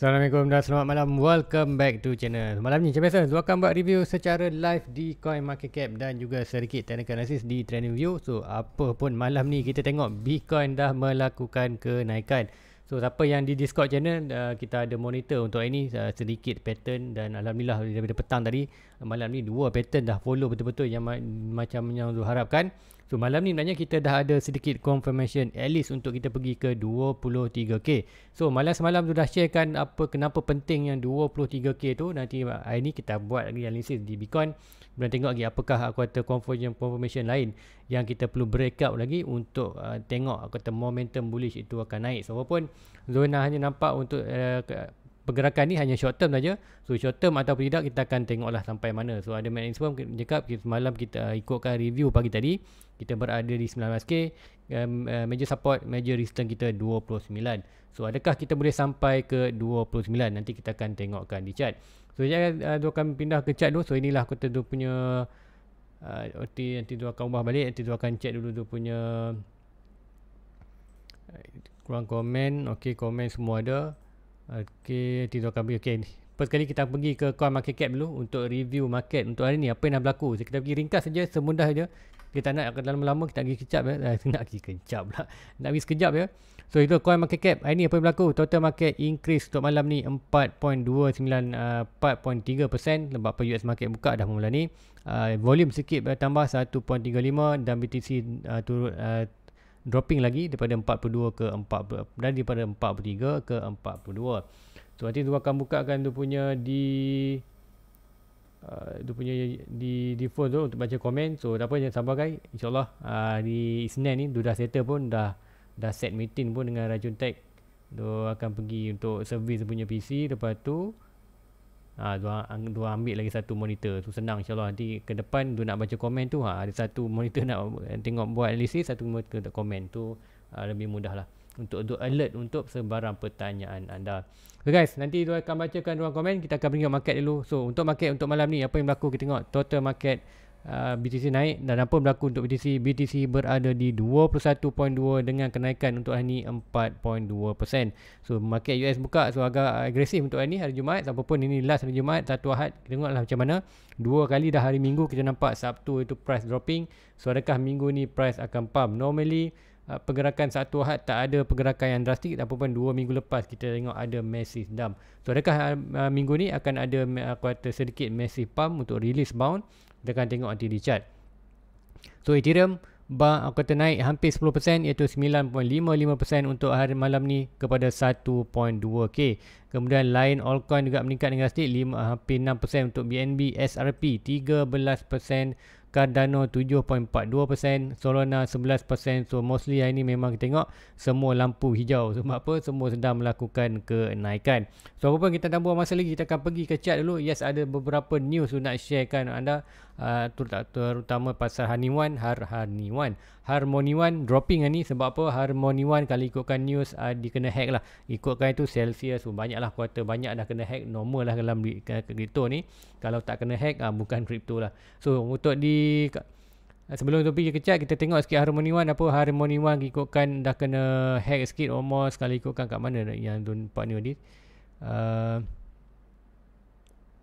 Assalamualaikum dan selamat malam. Welcome back to channel. Malam ni macam biasa, Zul akan buat review secara live di Coin Market Cap dan juga sedikit technical analysis di TrendView. So, apa pun malam ni kita tengok Bitcoin dah melakukan kenaikan. So, siapa yang di Discord channel, uh, kita ada monitor untuk ini uh, sedikit pattern dan alhamdulillah daripada petang tadi, uh, malam ni dua pattern dah follow betul-betul yang macam yang Zul harapkan. So malam ni sebenarnya kita dah ada sedikit confirmation at least untuk kita pergi ke 23K. So malam semalam tu dah sharekan apa kenapa penting yang 23K tu. Nanti ah, hari ni kita buat lagi analisis di Bitcoin. Kemudian tengok lagi apakah aku kata confirmation, confirmation lain yang kita perlu break out lagi untuk uh, tengok aku kata momentum bullish itu akan naik. So walaupun zona hanya nampak untuk uh, pergerakan ni hanya short term saja. So short term atau tidak kita akan tengoklah sampai mana. So ada main inform. cakap semalam kita uh, ikutkan review pagi tadi kita berada di 19k um, uh, major support major resistance kita 29. So adakah kita boleh sampai ke 29? Nanti kita akan tengokkan di chat. So jangan uh, dua akan pindah ke chat dulu. So inilah kota tu punya uh, OT nanti dua akan ubah balik nanti dua akan check dulu tu punya uh, kurang komen okey komen semua ada Okey, tidur kami. Okey, ni. First kali kita pergi ke Coin Market Cap dulu untuk review market untuk hari ni. Apa yang dah berlaku? So, kita pergi ringkas saja, semudah saja. Kita tak nak akan dalam lama kita pergi kecap ya. Eh, nak pergi kecap eh. eh, pula. Nak pergi sekejap ya. So itu coin market cap. Hari ni apa yang berlaku? Total market increase untuk malam ni 4.29 uh, 4.3% lebat per US market buka dah mula ni. Uh, volume sikit uh, tambah 1.35 dan BTC uh, turun uh, dropping lagi daripada 42 ke 40 dan daripada 43 ke 42. So nanti tu akan buka kan tu punya di uh, tu punya di di phone tu untuk baca komen. So apa yang sabar guys. Insya-Allah uh, di Isnin ni sudah settle pun dah dah set meeting pun dengan Rajun Tech. Tu akan pergi untuk servis punya PC lepas tu ha, dua, dua ambil lagi satu monitor tu senang insyaAllah nanti ke depan dia nak baca komen tu ha, ada satu monitor nak tengok buat analisis satu monitor untuk komen tu ha, lebih mudah lah untuk, untuk alert untuk sebarang pertanyaan anda so guys nanti dia akan bacakan dua komen kita akan bring market dulu so untuk market untuk malam ni apa yang berlaku kita tengok total market Ah, BTC naik dan apa berlaku untuk BTC BTC berada di 21.2 dengan kenaikan untuk hari ini 4.2% so market US buka so agak agresif untuk hari ini hari Jumaat siapa pun ini last hari Jumaat satu ahad kita tengoklah macam mana dua kali dah hari Minggu kita nampak Sabtu itu price dropping so adakah Minggu ni price akan pump normally ah, pergerakan satu ahad tak ada pergerakan yang drastik apa pun dua minggu lepas kita tengok ada massive dump so adakah ah, minggu ni akan ada uh, kuarter sedikit massive pump untuk release bound dengan tengok nanti di chart. So Ethereum bah, kata naik hampir 10% iaitu 9.55% untuk hari malam ni kepada 1.2K. Kemudian lain altcoin juga meningkat dengan sedikit 5, hampir 6% untuk BNB, SRP 13%. Cardano 7.42%, Solana 11%. So mostly hari ni memang kita tengok semua lampu hijau. Sebab apa? Semua sedang melakukan kenaikan. So apa pun kita tak buang masa lagi. Kita akan pergi ke chat dulu. Yes, ada beberapa news nak sharekan anda uh, terutama pasal Honey One, Har Honey One. Harmony One dropping lah ni sebab apa Harmony One kalau ikutkan news uh, dia kena hack lah. Ikutkan itu Celsius pun oh, lah kuarter banyak dah kena hack normal lah dalam crypto ni. Kalau tak kena hack uh, bukan crypto lah. So untuk di Sebelum tu pergi kecat, kita tengok sikit Harmony One apa Harmony One ikutkan dah kena hack sikit almost kalau ikutkan kat mana yang tu part ni tadi. Uh,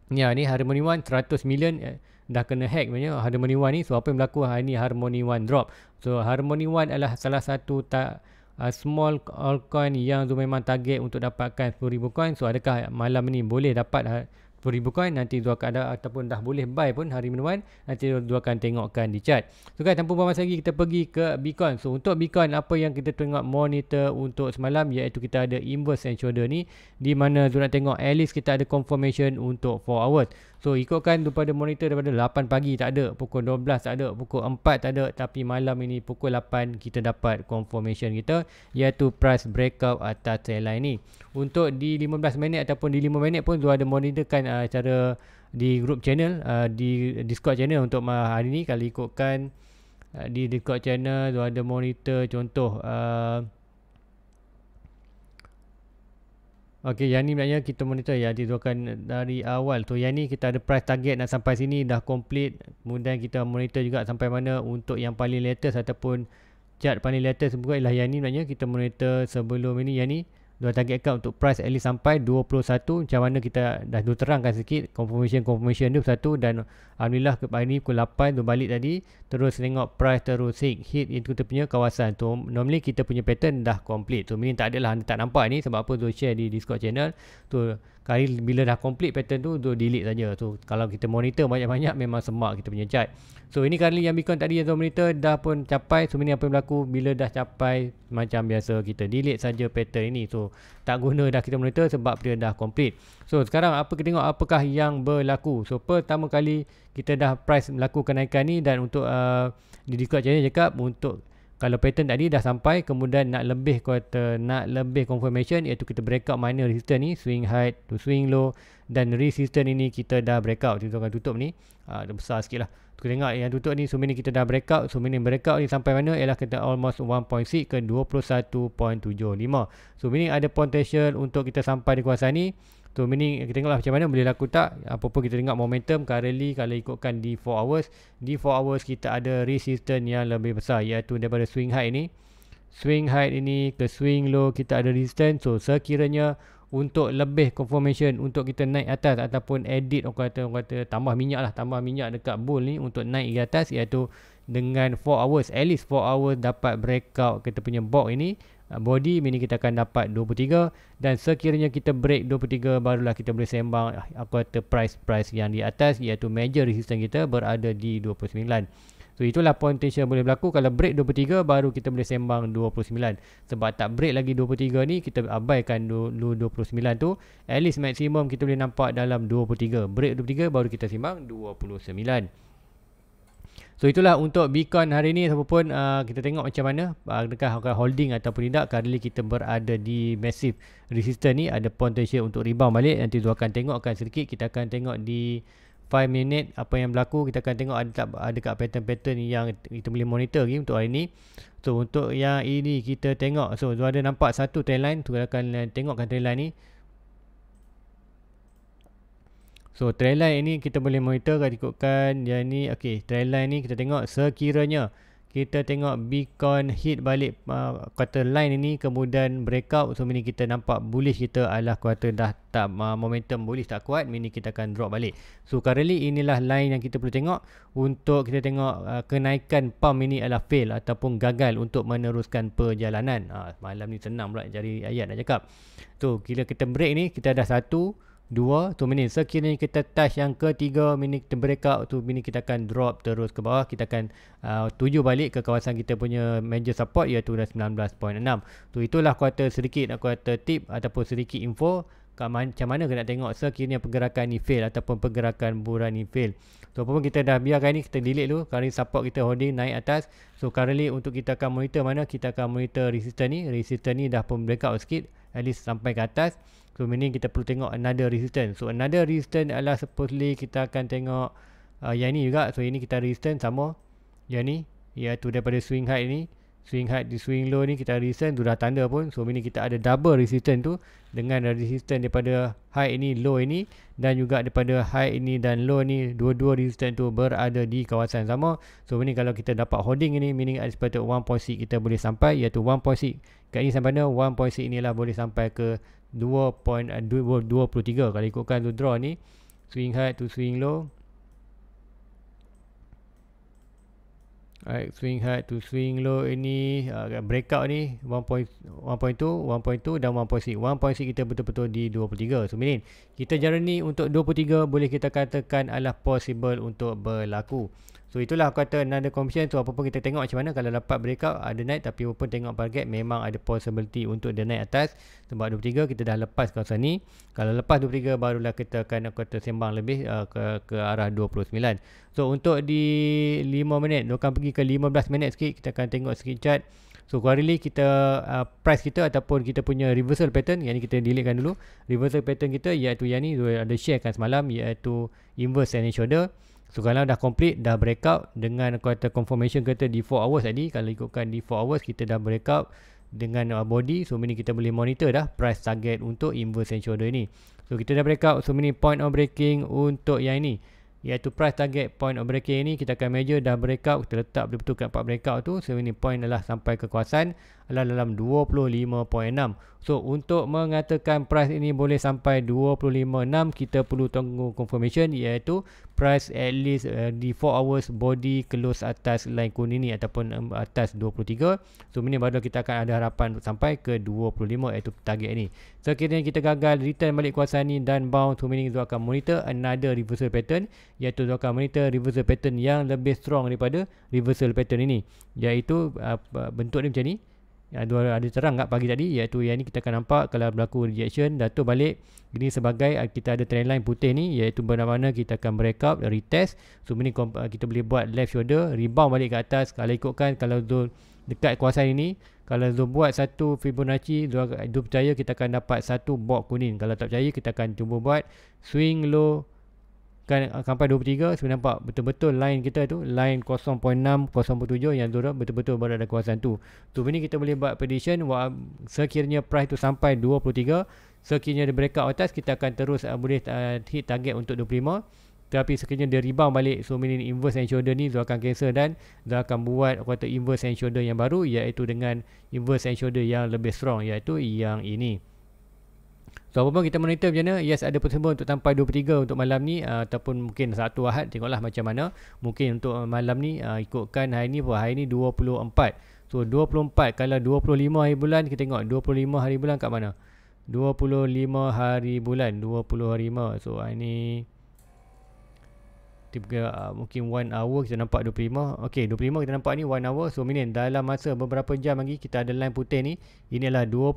ya ni Harmony One 100 million eh, dah kena hack punya Harmony One ni. So apa yang berlaku hari ni Harmony One drop. So Harmony One adalah salah satu tak uh, small altcoin yang Zoom memang target untuk dapatkan 10,000 coin. So adakah malam ni boleh dapat 10,000 uh, coin nanti dua akan ada ataupun dah boleh buy pun hari ini nanti dua akan tengokkan di chat. So guys tanpa buang masa lagi kita pergi ke Bitcoin. So untuk Bitcoin apa yang kita tengok monitor untuk semalam iaitu kita ada inverse and shoulder ni di mana tu nak tengok at least kita ada confirmation untuk 4 hours. So ikutkan daripada monitor daripada 8 pagi tak ada, pukul 12 tak ada, pukul 4 tak ada tapi malam ini pukul 8 kita dapat confirmation kita iaitu price breakout atas trend line ni. Untuk di 15 minit ataupun di 5 minit pun tu ada monitorkan uh, cara di group channel uh, di Discord channel untuk hari ni kalau ikutkan uh, di Discord channel tu ada monitor contoh uh, Okey, yang ni maknanya kita monitor ya dijadualkan dari awal. So yang ni kita ada price target nak sampai sini dah complete. Kemudian kita monitor juga sampai mana untuk yang paling latest ataupun chart paling latest juga ialah yang ni maknanya kita monitor sebelum ini yang ni dua target account untuk price at least sampai 21 macam mana kita dah terangkan sikit confirmation confirmation dia satu dan alhamdulillah ke hari ni pukul 8 tu balik tadi terus tengok price terus hit, hit itu kita punya kawasan tu normally kita punya pattern dah complete so, meaning tak adalah anda tak nampak ni sebab apa tu share di discord channel tu so, kali bila dah complete pattern tu tu delete saja so kalau kita monitor banyak-banyak memang semak kita punya chart so ini kali yang bitcoin tadi yang tu monitor dah pun capai so ini apa yang berlaku bila dah capai macam biasa kita delete saja pattern ini so tak guna dah kita monitor sebab dia dah complete so sekarang apa kita tengok apakah yang berlaku so pertama kali kita dah price melakukan kenaikan ni dan untuk uh, di Discord channel cakap untuk kalau pattern tadi dah sampai kemudian nak lebih kuota nak lebih confirmation iaitu kita breakout mana resistance ni swing high to swing low dan resistance ini kita dah breakout contoh kan tutup ni uh, besar sikit lah. tu tengok yang tutup ni so kita dah breakout so mini breakout ni sampai mana ialah kita almost 1.6 ke 21.75 so ada potential untuk kita sampai di kawasan ni So meaning kita tengoklah macam mana boleh laku tak. Apa pun kita tengok momentum currently kalau ikutkan di 4 hours. Di 4 hours kita ada resistance yang lebih besar iaitu daripada swing high ini, Swing high ini ke swing low kita ada resistance. So sekiranya untuk lebih confirmation untuk kita naik atas ataupun edit orang kata, orang kata tambah minyak lah tambah minyak dekat bull ni untuk naik ke atas iaitu dengan 4 hours at least 4 hours dapat breakout kita punya box ini body mini kita akan dapat 23 dan sekiranya kita break 23 barulah kita boleh sembang aku kata price-price yang di atas iaitu major resistance kita berada di 29 So itulah potential boleh berlaku kalau break 23 baru kita boleh sembang 29. Sebab tak break lagi 23 ni kita abaikan dulu 29 tu. At least maksimum kita boleh nampak dalam 23. Break 23 baru kita sembang 29. So itulah untuk Bitcoin hari ini ataupun uh, kita tengok macam mana adakah akan holding ataupun tidak kali kita berada di massive resistance ni ada potential untuk rebound balik nanti tu akan tengok akan sedikit kita akan tengok di 5 minit apa yang berlaku kita akan tengok ada tak ada kat pattern-pattern yang kita boleh monitor lagi untuk hari ini. So untuk yang ini kita tengok so tu ada nampak satu trendline. line tu akan tengokkan trendline line ni So trail line ini kita boleh monitor kat ikutkan yang ni okey trend line ni kita tengok sekiranya kita tengok beacon hit balik kuarter uh, line ini kemudian breakout so mini kita nampak bullish kita adalah quarter dah tak uh, momentum bullish tak kuat mini kita akan drop balik so currently inilah line yang kita perlu tengok untuk kita tengok uh, kenaikan pump ini adalah fail ataupun gagal untuk meneruskan perjalanan uh, malam ni tenang pula jari ayat nak cakap so bila kita break ni kita dah satu Dua, tu mini. Sekiranya kita touch yang ketiga mini, kita breakout tu mini kita akan drop terus ke bawah. Kita akan uh, tuju balik ke kawasan kita punya major support iaitu 19.6. Tu itulah kuarter sedikit nak kuarter tip ataupun sedikit info. Macam mana kita tengok sekiranya pergerakan ni fail ataupun pergerakan buran ni fail. So apapun kita dah biarkan ni kita delete dulu. Currently support kita holding naik atas. So currently untuk kita akan monitor mana kita akan monitor resistor ni. Resistor ni dah pun breakout sikit. At least sampai ke atas. So meaning kita perlu tengok another resistance. So another resistance adalah supposedly kita akan tengok uh, yang ini juga. So ini kita resistance sama yang ni iaitu ya, daripada swing height ni. Swing height di swing low ni kita resistance sudah tanda pun. So meaning kita ada double resistance tu dengan resistance daripada high ini low ini dan juga daripada high ini dan low ni dua-dua resistance tu berada di kawasan sama. So meaning kalau kita dapat holding ini meaning at sepatutnya 1.6 kita boleh sampai iaitu 1.6. Kat ini sampai mana 1.6 inilah boleh sampai ke 2.23 eh, kalau ikutkan tu draw ni swing high to swing low Alright, swing high to swing low ini uh, breakout ni 1.2, 1.2 dan 1.6. 1.6 kita betul-betul di 23. So, minin. Kita ni untuk 23 boleh kita katakan adalah possible untuk berlaku. So itulah aku kata another confusion tu apa pun kita tengok macam mana kalau dapat breakout ada naik tapi walaupun tengok target memang ada possibility untuk dia naik atas sebab 23 kita dah lepas kawasan ni. Kalau lepas 23 barulah kita akan aku kata sembang lebih uh, ke, ke arah 29. So untuk di 5 minit, dia akan pergi ke 15 minit sikit kita akan tengok sikit chart. So quarterly kita uh, price kita ataupun kita punya reversal pattern yang ni kita delete kan dulu. Reversal pattern kita iaitu yang ni ada share kan semalam iaitu inverse and shoulder. So kalau dah complete, dah breakout dengan kata confirmation kata di 4 hours tadi, kalau ikutkan di 4 hours kita dah breakout dengan body. So ini kita boleh monitor dah price target untuk inverse and shoulder ini. So kita dah breakout. So ini point of breaking untuk yang ini. Iaitu price target point of breaking ini kita akan measure dah breakout. Kita letak betul-betul kat part breakout tu. So ini point adalah sampai kekuasaan adalah dalam 25.6. So untuk mengatakan price ini boleh sampai 25.6 kita perlu tunggu confirmation iaitu price at least uh, di 4 hours body close atas line kuning ini ataupun um, atas 23. So ini baru kita akan ada harapan untuk sampai ke 25 iaitu target ini. Sekiranya so, kita gagal return balik kuasa ini dan bounce meaning dia akan monitor another reversal pattern iaitu dia akan monitor reversal pattern yang lebih strong daripada reversal pattern ini iaitu uh, bentuk dia macam ni ada ada terang tak pagi tadi iaitu yang ni kita akan nampak kalau berlaku rejection datuk balik ini sebagai ah, kita ada trend line putih ni iaitu mana-mana kita akan break up retest so ini ah, kita boleh buat left shoulder rebound balik ke atas kalau ikutkan kalau zon dekat kuasa ini kalau zon buat satu Fibonacci zon percaya kita akan dapat satu box kuning kalau tak percaya kita akan cuba buat swing low kan ah, sampai 23 saya nampak betul-betul line kita tu line 0.6 0.7 yang tu betul-betul berada kawasan tu tu ini kita boleh buat prediction sekiranya price tu sampai 23 sekiranya dia break out atas kita akan terus uh, boleh uh, hit target untuk 25 tapi sekiranya dia rebound balik so meaning inverse and shoulder ni Zul akan cancel dan Zul akan buat kata inverse and shoulder yang baru iaitu dengan inverse and shoulder yang lebih strong iaitu yang ini So apa pun kita monitor macam mana. Yes ada possible untuk sampai 23 untuk malam ni uh, ataupun mungkin satu Ahad tengoklah macam mana. Mungkin untuk uh, malam ni uh, ikutkan hari ni pun hari ni 24. So 24 kalau 25 hari bulan kita tengok 25 hari bulan kat mana? 25 hari bulan 25. So hari ni ketika uh, mungkin 1 hour kita nampak 25 okey 25 kita nampak ni 1 hour so meaning dalam masa beberapa jam lagi kita ada line putih ni inilah 25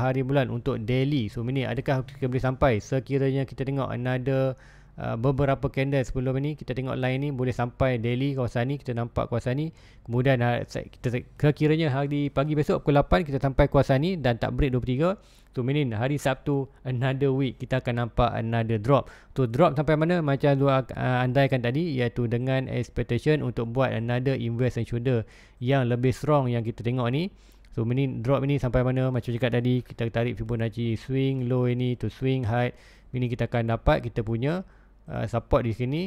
hari bulan untuk daily so meaning adakah kita boleh sampai sekiranya kita tengok another Uh, beberapa candle sebelum ini kita tengok line ni boleh sampai daily kawasan ni kita nampak kawasan ni kemudian ha, kita kekiranya hari pagi besok pukul 8 kita sampai kawasan ni dan tak break 23 tu meaning hari Sabtu another week kita akan nampak another drop tu drop sampai mana macam dua uh, andaikan tadi iaitu dengan expectation untuk buat another invest and shoulder yang lebih strong yang kita tengok ni So ini drop ini sampai mana macam cakap tadi kita tarik Fibonacci swing low ini to swing high ini kita akan dapat kita punya uh, support di sini.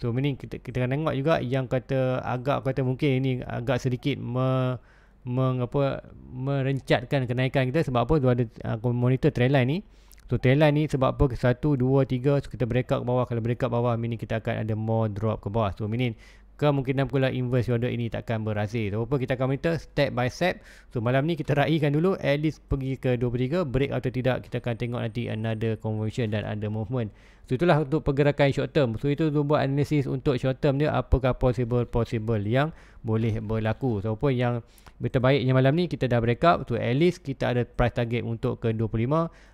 So ini kita kita kena tengok juga yang kata agak kata mungkin ini agak sedikit me, mengapa merencatkan kenaikan kita sebab apa? Dua ada uh, monitor trend line ni. So trend line ni sebab apa? 1 2 3 so, kita breakout ke bawah kalau break breakout bawah ini kita akan ada more drop ke bawah. So ini kemungkinan pula inverse order ini takkan berhasil. So, apa kita akan monitor step by step. So, malam ni kita raihkan dulu. At least pergi ke 23. Break atau tidak, kita akan tengok nanti another conversion dan ada movement. So, itulah untuk pergerakan short term. So, itu untuk buat analisis untuk short term dia. Apakah possible-possible yang boleh berlaku. So, apa yang... Berita baiknya malam ni kita dah break up to at least kita ada price target untuk ke 25.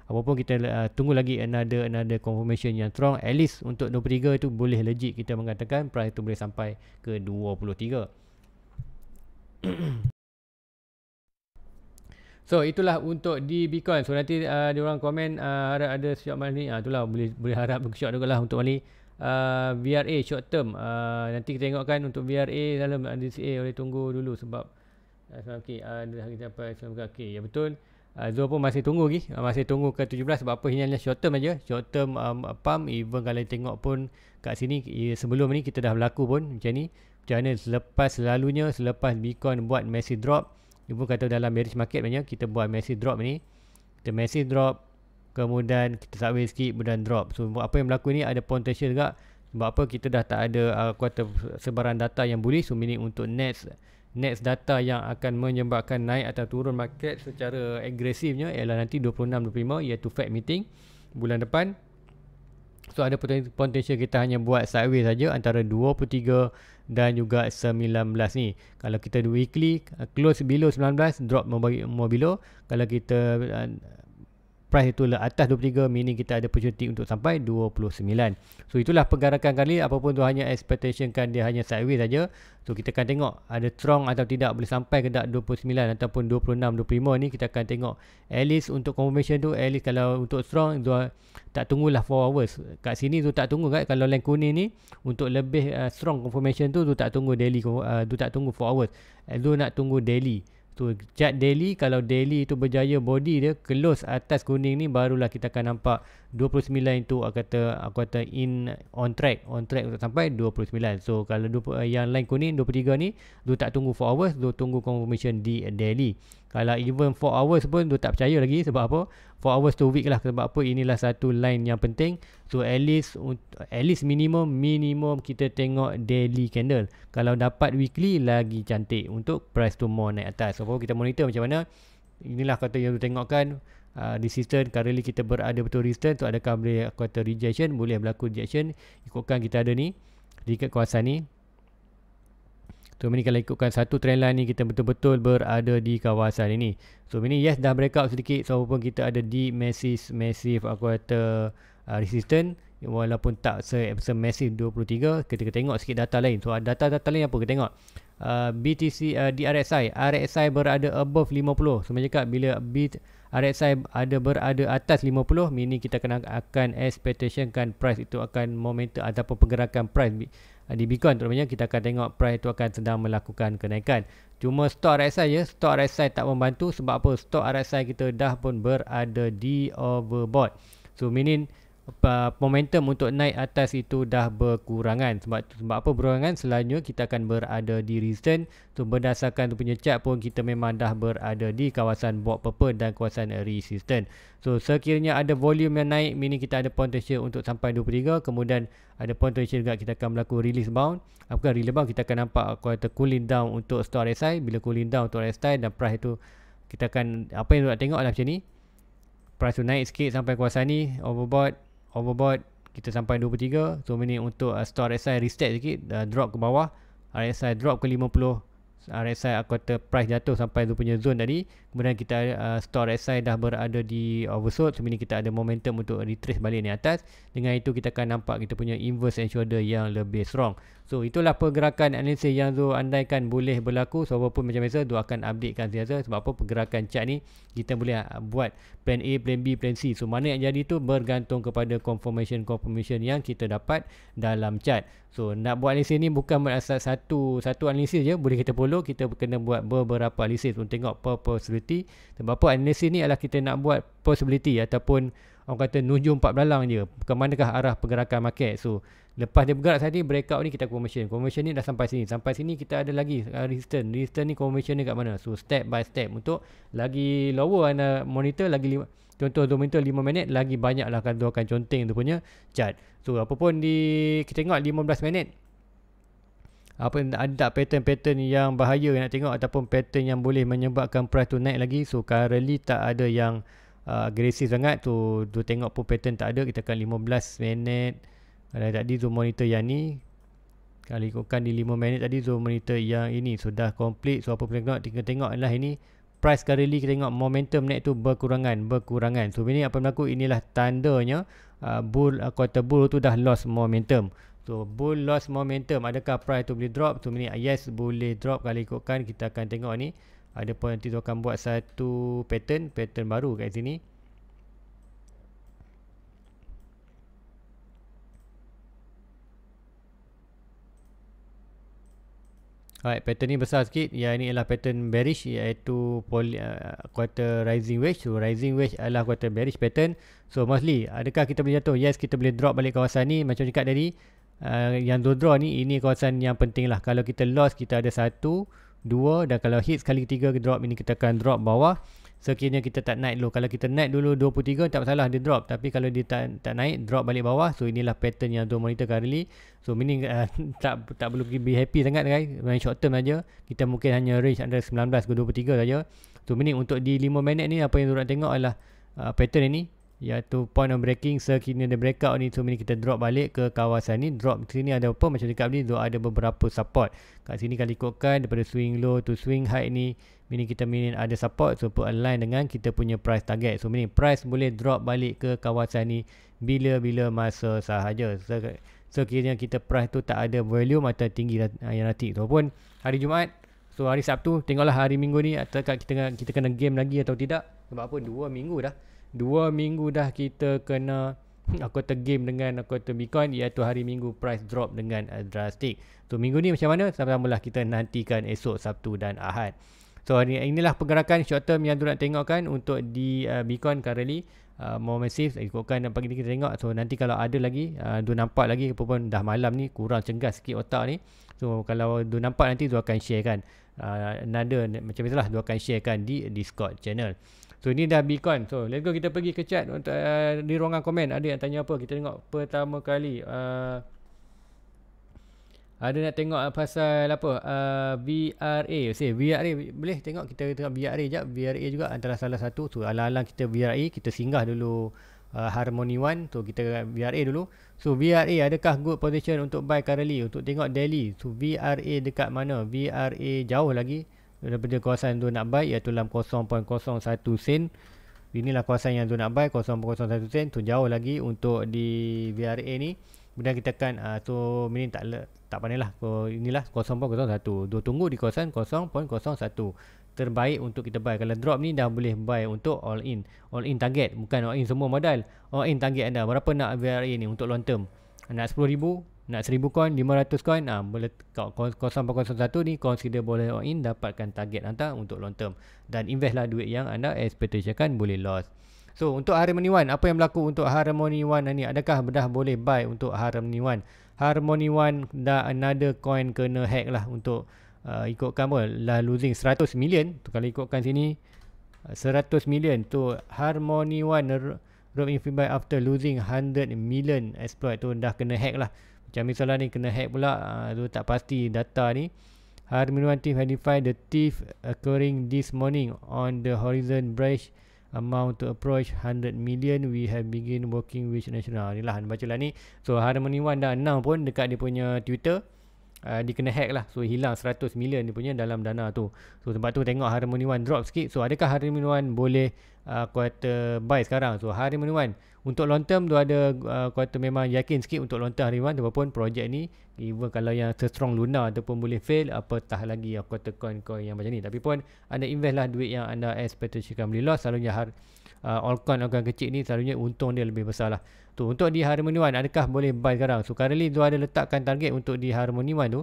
Apapun kita uh, tunggu lagi another another confirmation yang strong at least untuk 23 tu boleh legit kita mengatakan price tu boleh sampai ke 23. So itulah untuk di Bitcoin. So nanti uh, dia orang komen uh, ada ada short malam ni. uh, itulah boleh boleh harap short juga lah untuk money. Uh, VRA short term. Uh, nanti kita tengokkan untuk VRA dalam DCA uh, boleh tunggu dulu sebab Assalamualaikum. Okey, ada uh, lagi siapa? Assalamualaikum. Eh, Okey, ya betul. Uh, Zul pun masih tunggu lagi. Uh, masih tunggu ke 17 sebab apa hanya short term aja. Short term um, pump even kalau tengok pun kat sini sebelum ni kita dah berlaku pun macam ni. Macam mana selepas selalunya selepas Bitcoin buat massive drop dia pun kata dalam bearish market banyak kita buat massive drop ni. Kita massive drop kemudian kita subway sikit kemudian drop. So apa yang berlaku ni ada potential juga sebab apa kita dah tak ada uh, kuota sebaran data yang boleh so meaning untuk next next data yang akan menyebabkan naik atau turun market secara agresifnya ialah nanti 26-25 iaitu Fed meeting bulan depan. So ada potensi kita hanya buat sideways saja antara 23 dan juga 19 ni. Kalau kita weekly uh, close below 19 drop mobile below. Kalau kita uh, price itu lah atas 23 meaning kita ada opportunity untuk sampai 29 so itulah pergerakan kali apapun tu hanya expectation kan dia hanya sideways saja so kita akan tengok ada strong atau tidak boleh sampai ke tak 29 ataupun 26 25 ni kita akan tengok at least untuk confirmation tu at least kalau untuk strong tu tak tunggulah 4 hours kat sini tu tak tunggu kan kalau line kuning ni untuk lebih uh, strong confirmation tu tu tak tunggu daily uh, tu tak tunggu 4 hours tu nak tunggu daily tu chat daily kalau daily itu berjaya body dia close atas kuning ni barulah kita akan nampak 29 itu aku kata aku kata in on track on track untuk sampai 29 so kalau 20, eh, yang line kuning 23 ni dia tak tunggu 4 hours dia tunggu confirmation di daily kalau even 4 hours pun tu tak percaya lagi sebab apa? 4 hours to week lah sebab apa? Inilah satu line yang penting. So at least at least minimum minimum kita tengok daily candle. Kalau dapat weekly lagi cantik untuk price to more naik atas. So kita monitor macam mana? Inilah kata yang tu tengokkan uh, resistance currently kita berada betul resistance tu adakah boleh kata rejection boleh berlaku rejection ikutkan kita ada ni dekat kawasan ni So ini kalau ikutkan satu trend line ni kita betul-betul berada di kawasan ini. So ini yes dah breakout sedikit so walaupun kita ada di massive massive aku kata uh, resistance walaupun tak se massive 23 kita tengok sikit data lain. So data-data lain apa kita tengok? Uh, BTC uh, DRSI RSI berada above 50. So macam bila bit RSI ada berada atas 50, mini kita kena akan expectation kan price itu akan momentum ataupun pergerakan price Ah, di Bitcoin terutamanya kita akan tengok price itu akan sedang melakukan kenaikan cuma stok RSI ya stok RSI tak membantu sebab apa stok RSI kita dah pun berada di overbought so meaning momentum untuk naik atas itu dah berkurangan sebab sebab apa berkurangan selalunya kita akan berada di resistance so, berdasarkan tu punya chart pun kita memang dah berada di kawasan bought purple dan kawasan resistance so sekiranya ada volume yang naik meaning kita ada potential untuk sampai 23 kemudian ada potential juga kita akan melakukan release bound apakah release bound kita akan nampak quarter cooling down untuk stock RSI bila cooling down untuk RSI dan price itu kita akan apa yang nak tengok adalah macam ni price tu naik sikit sampai kawasan ni overbought overbought kita sampai 23 so minit untuk uh, stop RSI reset sikit uh, drop ke bawah RSI drop ke 50 RSI aku kata price jatuh sampai tu punya zone tadi kemudian kita uh, store SI dah berada di oversold sebelum ini kita ada momentum untuk retrace balik ni atas dengan itu kita akan nampak kita punya inverse and shoulder yang lebih strong so itulah pergerakan analisis yang Zul andaikan boleh berlaku so pun macam biasa Zul akan updatekan sentiasa sebab apa pergerakan chart ni kita boleh uh, buat plan A, plan B, plan C so mana yang jadi tu bergantung kepada confirmation confirmation yang kita dapat dalam chart so nak buat analisis ni bukan satu satu analisis je boleh kita follow kita kena buat beberapa analisis untuk tengok purpose possibility. Dan berapa analisis ni adalah kita nak buat possibility ataupun orang kata nunjuk empat belalang je. Ke manakah arah pergerakan market. So lepas dia bergerak tadi breakout ni kita confirmation. Confirmation ni dah sampai sini. Sampai sini kita ada lagi uh, resistance. Resistance ni confirmation ni kat mana. So step by step untuk lagi lower anda uh, monitor lagi lima, contoh 2 minit 5 minit lagi banyaklah kan dua akan conteng tu punya chart. So apapun di kita tengok 15 minit apa ada tak pattern-pattern yang bahaya yang nak tengok ataupun pattern yang boleh menyebabkan price tu naik lagi so currently tak ada yang uh, agresif sangat tu tu tengok pun pattern tak ada kita akan 15 minit kalau tadi zoom monitor yang ni kalau ikutkan di 5 minit tadi zoom monitor yang ini sudah so, complete so apa pun tengok tinggal tengok adalah ini price currently kita tengok momentum naik tu berkurangan berkurangan so ini apa berlaku inilah tandanya uh, bull uh, quarter bull tu dah lost momentum So bull loss momentum Adakah price tu boleh drop tu minit Yes boleh drop kalau ikutkan Kita akan tengok ni Ada point nanti tu akan buat satu pattern Pattern baru kat sini Alright, pattern ni besar sikit. Yang ini ialah pattern bearish iaitu poly, uh, quarter rising wedge. So, rising wedge adalah quarter bearish pattern. So, mostly, adakah kita boleh jatuh? Yes, kita boleh drop balik kawasan ni. Macam cakap tadi, uh, yang draw draw ni ini kawasan yang penting lah kalau kita loss kita ada satu dua dan kalau hit sekali ketiga ke drop ini kita akan drop bawah sekiranya so, kita tak naik dulu kalau kita naik dulu 23 tak masalah dia drop tapi kalau dia tak, tak naik drop balik bawah so inilah pattern yang dua monitor currently so meaning uh, tak tak perlu be happy sangat guys main short term aja kita mungkin hanya range antara 19 ke 23 saja so meaning untuk di 5 minit ni apa yang orang tengok adalah uh, pattern ini iaitu point of breaking sekiranya dia breakout ni so ini kita drop balik ke kawasan ni drop sini ada apa macam dekat ni so ada beberapa support kat sini kalau ikutkan daripada swing low to swing high ni ini kita minin ada support so put align dengan kita punya price target so ini price boleh drop balik ke kawasan ni bila-bila masa sahaja so, sekiranya kita price tu tak ada volume atau tinggi yang nanti tu pun hari Jumaat so hari Sabtu tengoklah hari Minggu ni atau kita, kita kena game lagi atau tidak sebab apa 2 minggu dah Dua minggu dah kita kena aku tergame dengan aku tu Bitcoin iaitu hari minggu price drop dengan uh, drastik. So minggu ni macam mana? Sama-samalah kita nantikan esok Sabtu dan Ahad. So ini inilah pergerakan short term yang dulu nak tengokkan untuk di uh, Bitcoin currently uh, eh, more massive ikutkan dan pagi ni kita tengok. So nanti kalau ada lagi uh, dua nampak lagi apa dah malam ni kurang cenggah sikit otak ni. So kalau dua nampak nanti dua akan share Uh, another macam itulah dua akan share di Discord channel. So ni dah Bitcoin. So let's go kita pergi ke chat untuk uh, eh, di ruangan komen ada yang tanya apa kita tengok pertama kali uh, ada nak tengok eh, pasal apa uh, VRA Say, VRA boleh tengok kita tengok VRA jap VRA juga antara salah satu so, alang-alang kita VRA kita singgah dulu uh, Harmony One so, kita VRA dulu so VRA adakah good position untuk buy currently untuk tengok daily tu so, VRA dekat mana VRA jauh lagi daripada kawasan zon nak buy iaitu dalam 0.01 sen inilah kawasan yang zon nak buy 0.01 sen tu jauh lagi untuk di VRA ni kemudian kita akan uh, tu mini tak le, tak pandai lah inilah 0.01 dua tunggu di kawasan 0.01 terbaik untuk kita buy kalau drop ni dah boleh buy untuk all in all in target bukan all in semua modal all in target anda berapa nak VRA ni untuk long term nak 10,000 nak 1000 coin, 500 coin, ah boleh kau 0.01 ni consider boleh all in dapatkan target anda untuk long term dan investlah duit yang anda expectation boleh loss. So untuk Harmony One, apa yang berlaku untuk Harmony One ni? Adakah dah boleh buy untuk Harmony One? Harmony One dah another coin kena hack lah untuk uh, ikutkan pun lah losing 100 million tu kalau ikutkan sini 100 million tu Harmony One Rob Infibuy after losing 100 million exploit tu dah kena hack lah macam misalnya ni kena hack pula ah, tu tak pasti data ni Harminuan thief identified the thief occurring this morning on the horizon branch amount to approach 100 million we have begin working with national ni lah baca lah ni so Harmony One dah enam pun dekat dia punya Twitter uh, dia kena hack lah so hilang 100 million dia punya dalam dana tu so sebab tu tengok Harmony One drop sikit so adakah Harmony One boleh uh, quarter buy sekarang so Harmony One untuk long term tu ada uh, quarter memang yakin sikit untuk long term Harmony One ataupun projek ni even kalau yang terstrong Luna ataupun boleh fail apatah lagi uh, quarter coin coin yang macam ni tapi pun anda invest lah duit yang anda expectation akan beli loss selalunya har, uh, all coin coin kecil ni selalunya untung dia lebih besar lah tu untuk di Harmony One adakah boleh buy sekarang so currently tu ada letakkan target untuk di Harmony One tu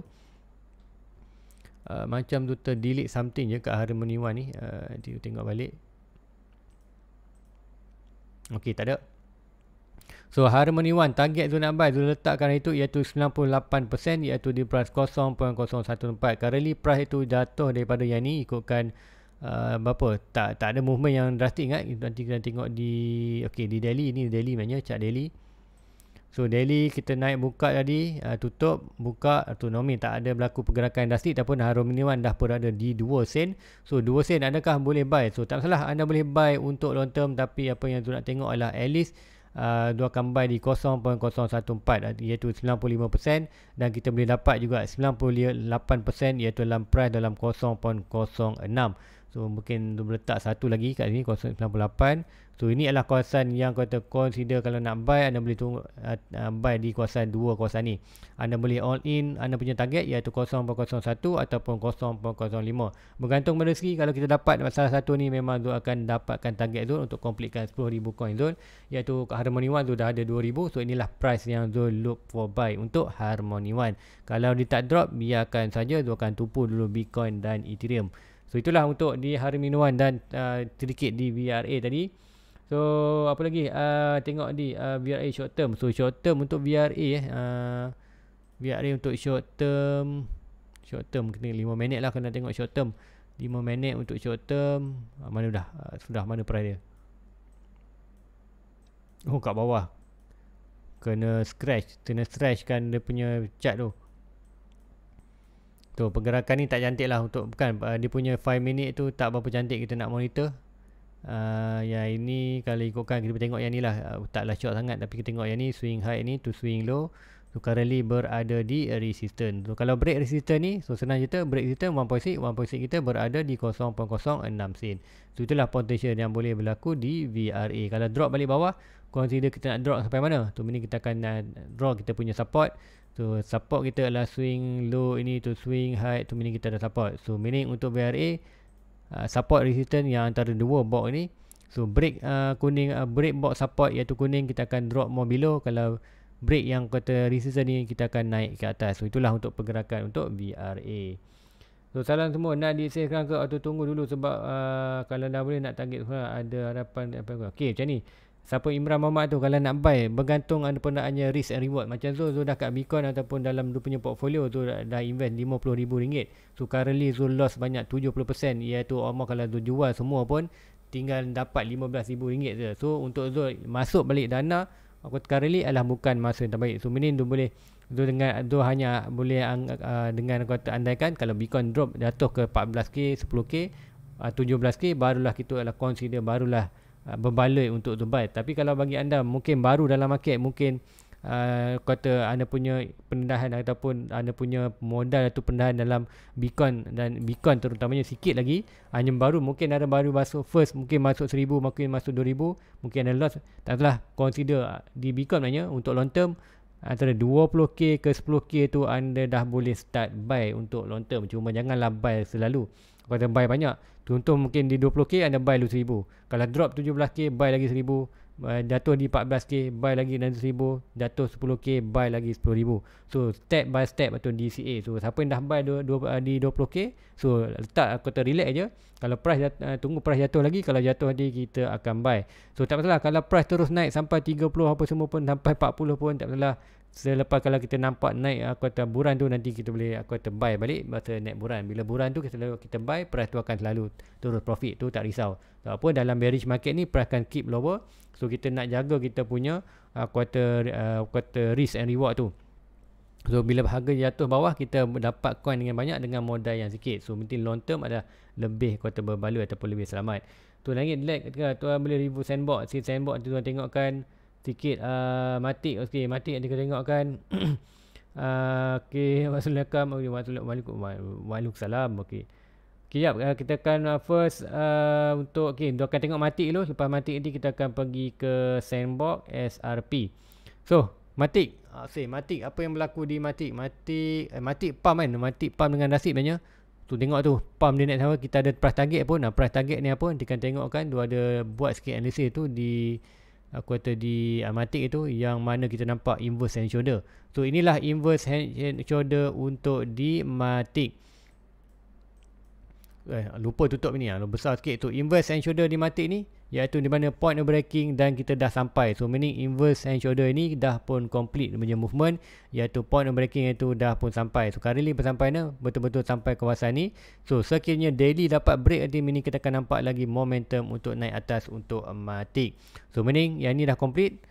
uh, macam tu ter delete something je kat Harmony One ni uh, nanti tu tengok balik ok takde so Harmony One target tu nak buy tu letakkan itu iaitu 98% iaitu di price 0.014 currently price itu jatuh daripada yang ni ikutkan Ah, berapa tak tak ada movement yang drastic kan nanti kita tengok di okey di Delhi ni Delhi maknanya chart Delhi. so Delhi kita naik buka tadi uh, tutup buka atau autonomy tak ada berlaku pergerakan drastic ataupun harum ni dah pun ada di 2 sen so 2 sen adakah boleh buy so tak salah anda boleh buy untuk long term tapi apa yang tu nak tengok adalah at least ah, dua uh, akan buy di 0.014 iaitu 95% dan kita boleh dapat juga 98% iaitu dalam price dalam 0.06 So mungkin tu meletak satu lagi kat sini 0.98. So ini adalah kawasan yang kata consider kalau nak buy anda boleh tunggu uh, uh buy di kawasan dua kawasan ni. Anda boleh all in anda punya target iaitu 0.01 ataupun 0.05. Bergantung pada rezeki kalau kita dapat salah satu ni memang tu akan dapatkan target tu untuk completekan 10000 coin zone iaitu Harmony One tu dah ada 2000. So inilah price yang tu look for buy untuk Harmony One. Kalau dia tak drop biarkan saja tu akan tumpu dulu Bitcoin dan Ethereum. So itulah untuk di hari minuan dan uh, sedikit di VRA tadi. So apa lagi? Uh, tengok di uh, VRA short term. So short term untuk VRA eh. Uh, VRA untuk short term. Short term kena 5 minit lah kena tengok short term. 5 minit untuk short term. Uh, mana dah? Uh, sudah mana price dia? Oh kat bawah. Kena scratch. Kena scratch kan dia punya chart tu tu pergerakan ni tak cantik lah untuk bukan uh, dia punya 5 minit tu tak berapa cantik kita nak monitor uh, yang ini kalau ikutkan kita tengok yang ni lah uh, taklah cuak sangat tapi kita tengok yang ni swing high ni to swing low tu so, currently berada di resistance so, kalau break resistance ni so senang cerita break resistance 1.6 1.6 kita berada di 0.06 sen so itulah potential yang boleh berlaku di VRA kalau drop balik bawah consider kita nak drop sampai mana tu so, kita akan uh, draw kita punya support So support kita adalah swing low ini to swing high to meaning kita ada support. So meaning untuk VRA uh, support resistance yang antara dua box ini. So break uh, kuning uh, break box support iaitu kuning kita akan drop more below kalau break yang kata resistance ni kita akan naik ke atas. So itulah untuk pergerakan untuk VRA. So salam semua nak di ke atau tunggu dulu sebab uh, kalau dah boleh nak target uh, ada harapan apa-apa. Okey macam ni siapa Imran Mamat tu kalau nak buy bergantung anda pun nak risk and reward macam tu, Zul dah kat Bitcoin ataupun dalam dia punya portfolio tu dah, dah invest RM50,000 so currently Zul loss banyak 70% iaitu almost kalau Zul jual semua pun tinggal dapat RM15,000 je so untuk Zul masuk balik dana aku currently adalah bukan masa yang terbaik so mungkin Zul boleh Zul dengan Zul hanya boleh uh, dengan kata andaikan kalau Bitcoin drop jatuh ke 14k 10k uh, 17k barulah kita adalah consider barulah Ah, berbaloi untuk Dubai. Tapi kalau bagi anda mungkin baru dalam market, mungkin uh, kata anda punya pendahan ataupun anda punya modal atau pendahan dalam Bitcoin dan Bitcoin terutamanya sikit lagi, hanya baru mungkin anda baru masuk first, mungkin masuk seribu mungkin masuk dua ribu mungkin anda lost, Tak adalah consider ah, di Bitcoin maknanya untuk long term antara 20k ke 10k tu anda dah boleh start buy untuk long term. Cuma janganlah buy selalu. Kalau buy banyak, Contoh mungkin di 20k anda buy dulu 1000. Kalau drop 17k buy lagi 1000. Uh, eh, jatuh di 14k buy lagi 900,000 jatuh 10k buy lagi 10,000 so step by step atau DCA so siapa yang dah buy du- du- uh, eh, di 20k so letak aku terrelax je kalau price jat- uh, tunggu price jatuh lagi kalau jatuh nanti kita akan buy so tak masalah kalau price terus naik sampai 30 apa semua pun sampai 40 pun tak masalah selepas kalau kita nampak naik aku kata buran tu nanti kita boleh aku kata buy balik masa naik buran bila buran tu kita kita buy price tu akan selalu turun profit tu tak risau tak apa dalam bearish market ni price akan keep lower so kita nak jaga kita punya aku kata eh, aku kata risk and reward tu So bila harga jatuh bawah kita dapat coin dengan banyak dengan modal yang sikit. So mungkin long term ada lebih kuota berbaloi ataupun lebih selamat. Tu lagi lag tuan boleh review sandbox, sikit sandbox tu tuan tengokkan sikit uh, matik okey matik yang kita tengokkan uh, okey wassalamualaikum okay, wassalamualaikum waalaikumsalam okey Kejap uh, kita akan uh, first uh, untuk okey kita akan tengok matik dulu lepas matik ni kita akan pergi ke sandbox SRP so matik uh, ah, say, matik apa yang berlaku di matik matik eh, matik pump kan matik pump dengan nasib sebenarnya tu tengok tu pam dia naik sama kita ada price target pun nah, price target ni apa kita akan tengok kan dia ada buat sikit analisis tu di quarter di uh, matik itu yang mana kita nampak inverse hand shoulder. So inilah inverse hand, shoulder untuk di matik. Eh, lupa tutup ni ah. Besar sikit tu inverse hand shoulder di matik ni iaitu di mana point breaking dan kita dah sampai so meaning inverse and shoulder ni dah pun complete punya movement iaitu point breaking itu dah pun sampai so currently persampainya betul-betul sampai kawasan ni so sekiranya daily dapat break nanti meaning kita akan nampak lagi momentum untuk naik atas untuk mati so meaning yang ni dah complete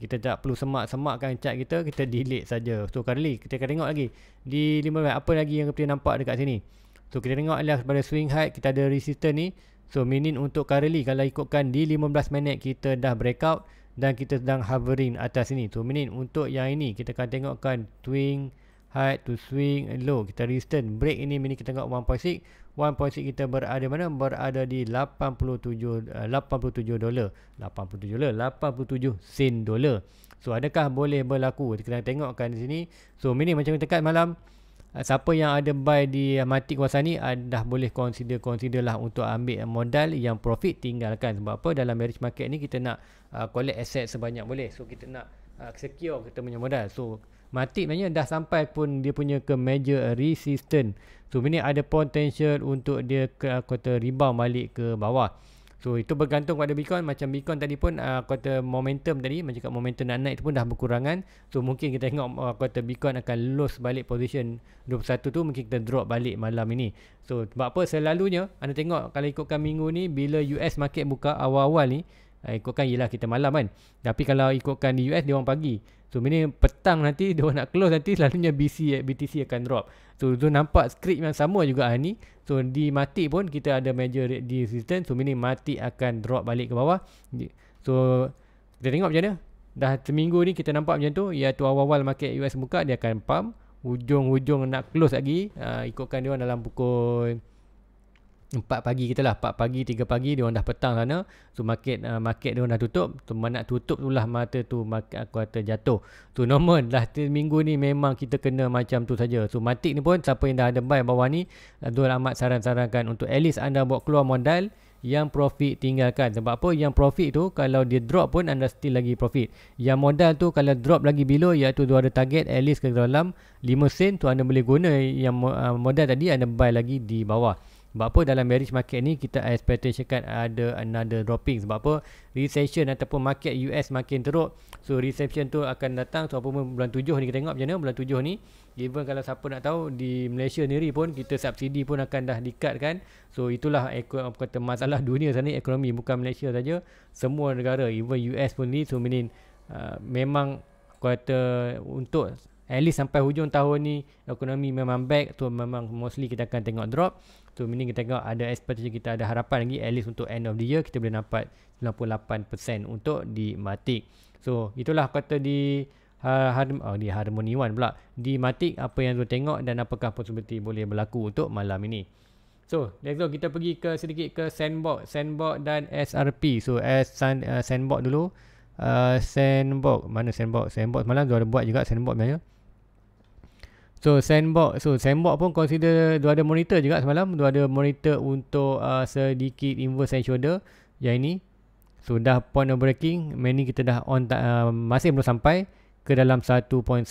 kita tak perlu semak-semakkan chart kita kita delete saja so currently kita akan tengok lagi di 5 minit apa lagi yang kita nampak dekat sini so kita tengok lah pada swing height kita ada resistor ni So minin untuk currently kalau ikutkan di 15 minit kita dah breakout dan kita sedang hovering atas ini. So minin untuk yang ini kita akan tengokkan swing high to swing low. Kita resistant break ini minin kita tengok 1.6. 1.6 kita berada mana? Berada di 87 87 dolar. 87 87 sen dolar. So adakah boleh berlaku? Kita tengokkan di sini. So minin macam dekat malam Ah, siapa yang ada buy di mati kawasan ni uh, dah boleh consider consider lah untuk ambil modal yang profit tinggalkan sebab apa dalam bearish market ni kita nak uh, collect asset sebanyak boleh so kita nak uh, secure kita punya modal so mati sebenarnya dah sampai pun dia punya ke major resistance so ini ada potential untuk dia ke, uh, kata rebound balik ke bawah So itu bergantung pada Bitcoin macam Bitcoin tadi pun uh, kata momentum tadi macam kat momentum nak naik tu pun dah berkurangan. So mungkin kita tengok uh, kata Bitcoin akan lose balik position 21 tu mungkin kita drop balik malam ini. So sebab apa selalunya anda tengok kalau ikutkan minggu ni bila US market buka awal-awal ni Ah, ikutkan ialah kita malam kan tapi kalau ikutkan di US dia orang pagi so ini petang nanti dia orang nak close nanti selalunya BC BTC akan drop so tu nampak script yang sama juga hari ni so di mati pun kita ada major di resistance so ini mati akan drop balik ke bawah so kita tengok macam mana dah seminggu ni kita nampak macam tu iaitu awal-awal market US buka dia akan pump hujung-hujung nak close lagi uh, ikutkan dia orang dalam pukul 4 pagi kita lah 4 pagi 3 pagi dia orang dah petang sana tu market uh, market dia orang dah tutup tu nak tutup tu lah mata tu market aku kata jatuh tu normal lah minggu ni memang kita kena macam tu saja so matik ni pun siapa yang dah ada buy bawah ni Abdul amat saran-sarankan untuk at least anda buat keluar modal yang profit tinggalkan sebab apa yang profit tu kalau dia drop pun anda still lagi profit yang modal tu kalau drop lagi below iaitu dia ada target at least ke dalam 5 sen tu anda boleh guna yang uh, modal tadi anda buy lagi di bawah sebab apa dalam bearish market ni kita expectation kan ada another dropping. Sebab apa recession ataupun market US makin teruk. So recession tu akan datang. So apa pun bulan tujuh ni kita tengok macam mana bulan tujuh ni. Even kalau siapa nak tahu di Malaysia sendiri pun kita subsidi pun akan dah dikat kan. So itulah apa kata masalah dunia sana ekonomi bukan Malaysia saja. Semua negara even US pun ni. So meaning uh, memang kata untuk at least sampai hujung tahun ni ekonomi memang back tu memang mostly kita akan tengok drop tu so, meaning kita tengok ada expectation kita ada harapan lagi at least untuk end of the year kita boleh dapat 98% untuk di matik so itulah kata di uh, har oh, di harmony one pula di matik apa yang tu tengok dan apakah possibility boleh berlaku untuk malam ini So, let's go. Kita pergi ke sedikit ke sandbox. Sandbox dan SRP. So, S sand, uh, sandbox dulu. Uh, sandbox. Mana sandbox? Sandbox malam tu buat juga sandbox biasanya. So sandbox so sandbox pun consider dua ada monitor juga semalam dua ada monitor untuk uh, sedikit inverse and shoulder yang ini sudah so, point of breaking many kita dah on uh, masih belum sampai ke dalam 1.19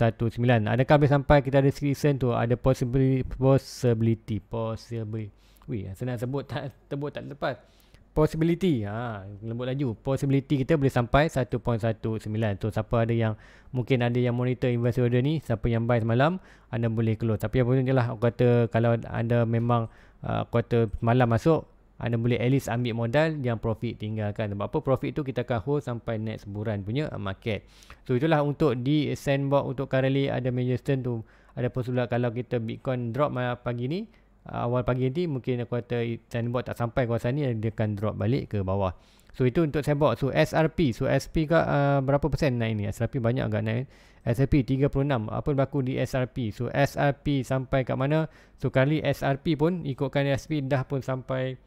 adakah boleh sampai kita ada season tu ada possibility possibility possibility wih saya nak sebut tak sebut tak tepat possibility ha lembut laju possibility kita boleh sampai 1.19 so siapa ada yang mungkin ada yang monitor investor order ni siapa yang buy semalam anda boleh close tapi apa pun jelah aku kata kalau anda memang uh, kuota malam masuk anda boleh at least ambil modal yang profit tinggalkan sebab apa profit tu kita akan hold sampai next bulan punya market so itulah untuk di sandbox untuk currently ada major stone tu ada pun kalau kita bitcoin drop malam uh, pagi ni Uh, awal pagi nanti mungkin aku kata time tak sampai kawasan ni dia akan drop balik ke bawah so itu untuk time bot so SRP so SP kat uh, berapa persen naik ni SRP banyak agak naik SRP 36 apa berlaku di SRP so SRP sampai kat mana so kali SRP pun ikutkan SP dah pun sampai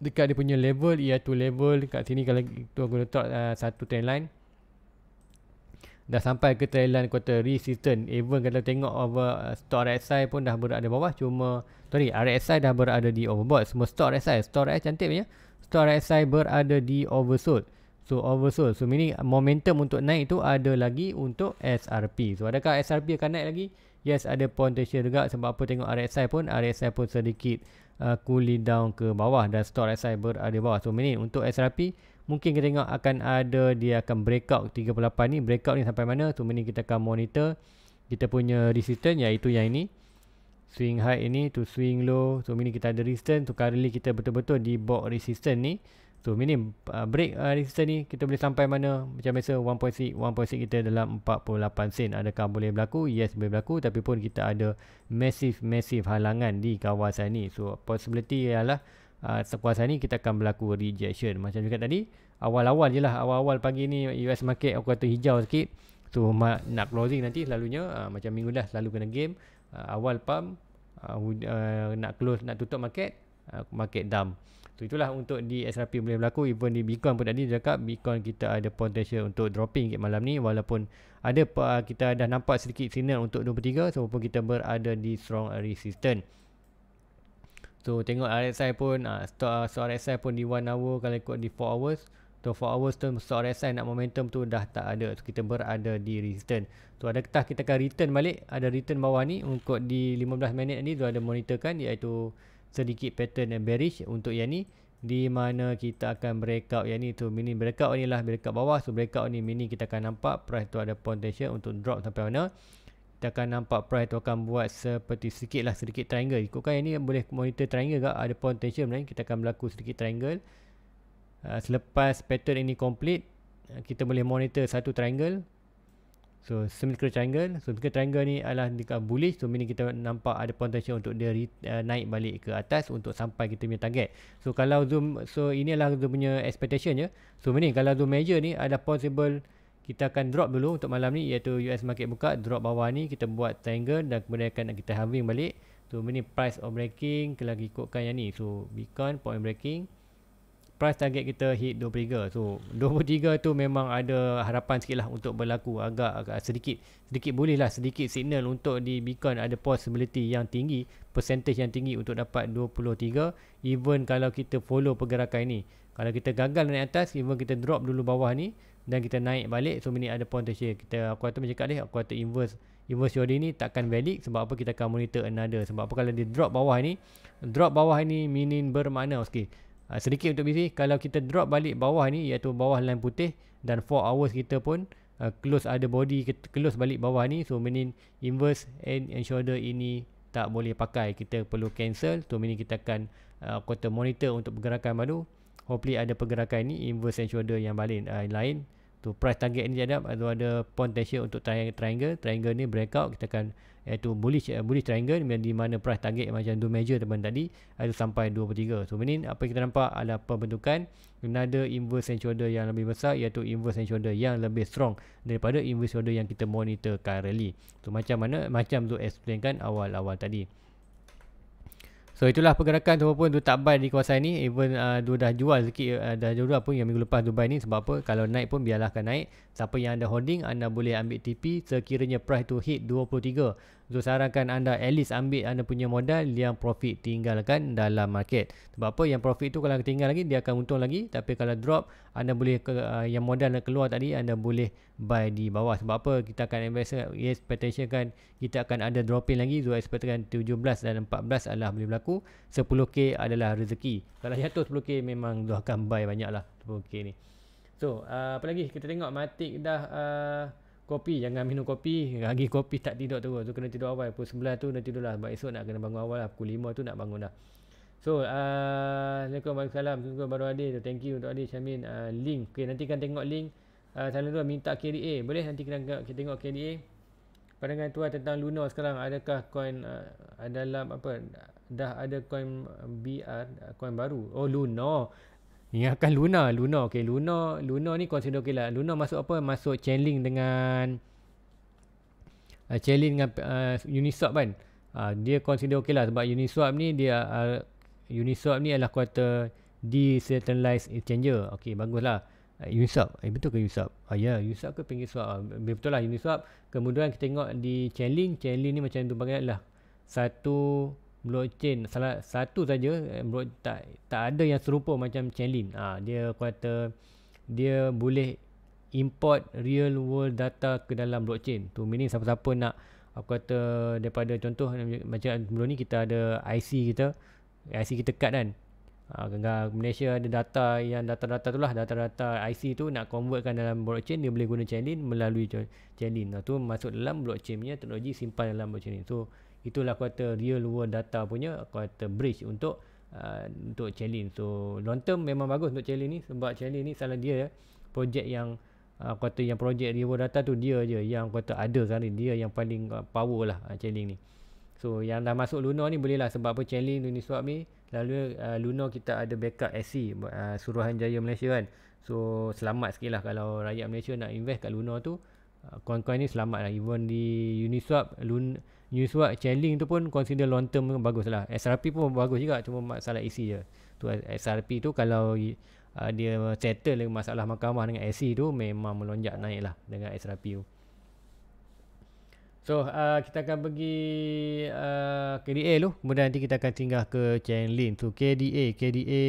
dekat dia punya level iaitu level kat sini kalau tu aku letak uh, satu trend line dah sampai ke Thailand kota resistant even kalau tengok over uh, stock RSI pun dah berada bawah cuma sorry RSI dah berada di overbought semua stock RSI stock RSI cantik punya stock RSI berada di oversold so oversold so meaning momentum untuk naik tu ada lagi untuk SRP so adakah SRP akan naik lagi yes ada potential juga sebab apa tengok RSI pun RSI pun sedikit uh, cooling down ke bawah dan stock RSI berada bawah so meaning untuk SRP mungkin kita tengok akan ada dia akan breakout 38 ni breakout ni sampai mana tu mending kita akan monitor kita punya resistance iaitu ya, yang ini swing high ini to swing low so mini kita ada resistance tu so, currently kita betul-betul di box resistance ni so mini uh, break uh, resistance ni kita boleh sampai mana macam biasa 1.6 1.6 kita dalam 48 sen adakah boleh berlaku yes boleh berlaku tapi pun kita ada massive massive halangan di kawasan ni so possibility ialah uh, ah, kuasa ni kita akan berlaku rejection macam juga tadi awal-awal je lah awal-awal pagi ni US market aku kata hijau sikit tu nak closing nanti selalunya uh, macam minggu dah selalu kena game uh, awal pump uh, uh, nak close nak tutup market uh, market dump tu itulah untuk di SRP boleh berlaku even di Bitcoin pun tadi dia cakap Bitcoin kita ada potential untuk dropping sikit malam ni walaupun ada kita dah nampak sedikit signal untuk 23 so walaupun kita berada di strong resistance So tengok RSI pun uh, ah, stock, uh, ah, stock RSI pun di 1 hour Kalau ikut di 4 hours So 4 hours tu stock RSI nak momentum tu dah tak ada So kita berada di resistance So adakah kita akan return balik Ada return bawah ni Untuk di 15 minit ni tu ada monitorkan Iaitu sedikit pattern yang bearish Untuk yang ni di mana kita akan breakout yang ni tu mini breakout ni lah breakout bawah so breakout ni mini kita akan nampak price tu ada potential untuk drop sampai mana kita akan nampak price tu akan buat seperti sedikit lah sedikit triangle ikutkan yang ni boleh monitor triangle ke ada potential sebenarnya kita akan berlaku sedikit triangle uh, selepas pattern ini complete uh, kita boleh monitor satu triangle so semicircle triangle so semicircle triangle ni adalah dekat bullish so meaning kita nampak ada potential untuk dia uh, naik balik ke atas untuk sampai kita punya target so kalau zoom so inilah zoom punya expectation je so meaning kalau zoom major ni ada possible kita akan drop dulu untuk malam ni iaitu US market buka drop bawah ni kita buat triangle dan kemudian akan kita halving balik tu so, ini price of breaking lagi ikutkan yang ni so beacon point breaking price target kita hit 23 so 23 tu memang ada harapan sikit lah untuk berlaku agak, agak sedikit sedikit boleh lah sedikit signal untuk di beacon ada possibility yang tinggi percentage yang tinggi untuk dapat 23 even kalau kita follow pergerakan ni kalau kita gagal naik atas even kita drop dulu bawah ni dan kita naik balik so ini ada potential kita aku kata macam cakap ni aku kata inverse inverse theory ni takkan valid sebab apa kita akan monitor another sebab apa kalau dia drop bawah ni drop bawah ni meaning bermakna okey ha, sedikit untuk BC kalau kita drop balik bawah ni iaitu bawah line putih dan 4 hours kita pun uh, close ada body close balik bawah ni so meaning inverse and, and shoulder ini tak boleh pakai kita perlu cancel so meaning kita akan uh, monitor untuk pergerakan baru hopefully ada pergerakan ni inverse and shoulder yang balik uh, lain tu price target ni jadap tu ada potential untuk triangle triangle triangle ni breakout kita akan iaitu eh, bullish uh, bullish triangle di mana price target macam dua major teman tadi ada sampai 23 so ini apa kita nampak adalah pembentukan another inverse and shoulder yang lebih besar iaitu inverse and shoulder yang lebih strong daripada inverse shoulder yang kita monitor currently so macam mana macam tu explainkan awal-awal tadi So itulah pergerakan tu pun tu tak buy di kawasan ni even uh, dua dah jual sikit uh, dah jual pun yang minggu lepas Dubai ni sebab apa kalau naik pun biarlah akan naik siapa yang ada holding anda boleh ambil TP sekiranya price tu hit 23 So sarankan anda at least ambil anda punya modal yang profit tinggalkan dalam market. Sebab apa yang profit tu kalau tinggal lagi dia akan untung lagi tapi kalau drop anda boleh ke, uh, yang modal nak keluar tadi anda boleh buy di bawah. Sebab apa kita akan investor expectation kan kita akan ada dropping lagi. So expectation 17 dan 14 adalah boleh berlaku. 10k adalah rezeki. Kalau jatuh 10k memang dah akan buy banyak 10k ni. So uh, apa lagi kita tengok matik dah uh, kopi jangan minum kopi lagi kopi tak tidur terus tu kena tidur awal pukul 9 tu nak tidur lah sebab esok nak kena bangun awal lah pukul 5 tu nak bangun lah so uh, Assalamualaikum warahmatullahi wabarakatuh baru hadir tu thank you untuk hadir Syamin uh, link ok nanti kan tengok link uh, salam dua minta KDA boleh nanti kita tengok KDA pandangan tuan tentang Luna sekarang adakah coin uh, dalam apa dah ada coin BR uh, coin baru oh Luna yang Luna, Luna okey, Luna, Luna ni consider okay lah. Luna masuk apa? Masuk channeling dengan uh, channeling dengan uh, Uniswap kan. Uh, dia consider okay lah sebab Uniswap ni dia uh, Uniswap ni adalah kuota decentralized exchanger. Okey, baguslah. Uh, Uniswap, eh, betul ke Uniswap? Uh, ah yeah, ya, Uniswap ke pinggir swap? Uh, betul lah Uniswap. Kemudian kita tengok di channeling, channeling ni macam tu panggil lah. Satu blockchain salah satu saja eh, tak tak ada yang serupa macam Chainlink. ha, dia kata dia boleh import real world data ke dalam blockchain. Tu meaning siapa-siapa nak aku kata daripada contoh macam sebelum ni kita ada IC kita IC kita kad kan. ha, Malaysia ada data yang data-data itulah data-data IC tu nak convertkan dalam blockchain dia boleh guna Chainlink melalui Chainlink. Ha, tu masuk dalam blockchain punya teknologi simpan dalam blockchain ni. So itulah kata real world data punya kata bridge untuk uh, untuk challenge so long term memang bagus untuk challenge ni sebab challenge ni salah dia ya projek yang uh, kata yang projek real world data tu dia je yang kata ada kan dia yang paling uh, power lah uh, challenge ni so yang dah masuk Luna ni boleh lah sebab apa challenge Luna swap ni lalu uh, Luna kita ada backup SC e, uh, jaya Malaysia kan so selamat sikit lah kalau rakyat Malaysia nak invest kat Luna tu uh, coin-coin ni selamat lah even di Uniswap Luna Uniswap Chainlink tu pun consider long term pun bagus lah SRP pun bagus juga cuma masalah isi je tu SRP tu kalau uh, dia settle masalah mahkamah dengan SC tu memang melonjak naik lah dengan SRP tu so uh, kita akan pergi uh, KDA tu kemudian nanti kita akan tinggal ke Chainlink tu so, KDA KDA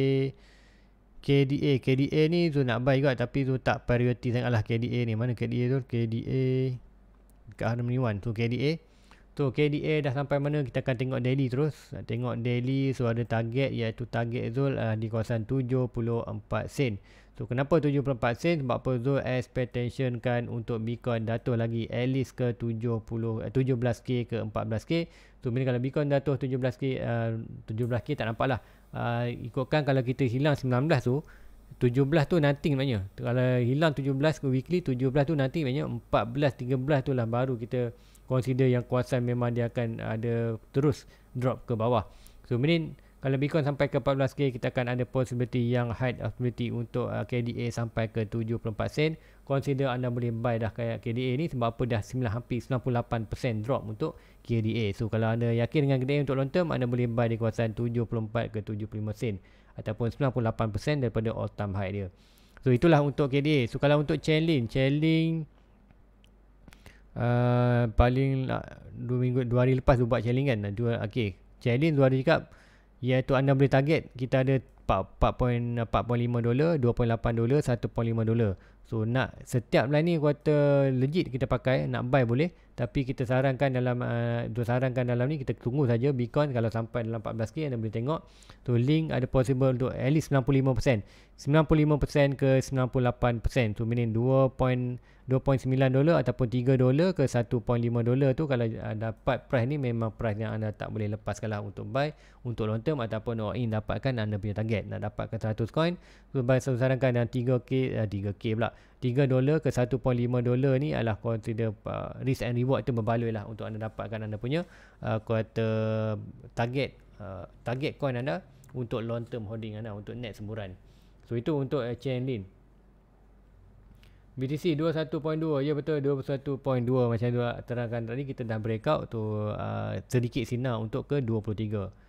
KDA KDA ni tu nak buy juga tapi tu tak priority sangat lah KDA ni mana KDA tu KDA dekat Harmony One tu KDA So KDA dah sampai mana kita akan tengok daily terus. Tengok daily so ada target iaitu target ZOL uh, ah, di kawasan 74 sen. So kenapa 74 sen? Sebab apa ZOL expectation kan untuk Bitcoin datuh lagi at least ke 70, 17K eh, ke 14K. So bila kalau Bitcoin datuh 17K, uh, 17K tak nampak lah. Uh, ikutkan kalau kita hilang 19 tu, 17 tu nothing maknanya. Kalau hilang 17 ke weekly, 17 tu nothing maknanya 14, 13 tu lah baru kita consider yang kuasan memang dia akan uh, ada terus drop ke bawah. So mungkin kalau Bitcoin sampai ke 14k kita akan ada possibility yang high possibility untuk uh, KDA sampai ke 74 sen. Consider anda boleh buy dah kayak KDA ni sebab apa dah 9 hampir 98% drop untuk KDA. So kalau anda yakin dengan KDA untuk long term anda boleh buy di kawasan 74 ke 75 sen ataupun 98% daripada all time high dia. So itulah untuk KDA. So kalau untuk Chainlink, Chainlink uh, paling uh, dua minggu dua hari lepas buat challenge kan dua okey challenge dua hari cakap iaitu ya, anda boleh target kita ada 4.5 dolar 2.8 dolar 1.5 dolar so nak setiap line ni kuota legit kita pakai nak buy boleh tapi kita sarankan dalam uh, sarankan dalam ni kita tunggu saja Bitcoin kalau sampai dalam 14k anda boleh tengok tu link ada possible untuk at least 95% 95% ke 98% tu meaning 2.2.9 dolar ataupun 3 dolar ke 1.5 dolar tu kalau uh, dapat price ni memang price yang anda tak boleh lepaskan lah untuk buy untuk long term ataupun all in dapatkan anda punya target nak dapatkan 100 coin so saya sarankan dalam 3k uh, 3k pula 3 dolar ke 1.5 dolar ni adalah kuantiti uh, risk and reward tu berbaloi lah untuk anda dapatkan anda punya uh, kuota target uh, target coin anda untuk long term holding anda untuk net semburan so itu untuk Chainlink BTC 21.2 ya betul 21.2 macam tu lah terangkan tadi kita dah breakout tu uh, sedikit sinar untuk ke 23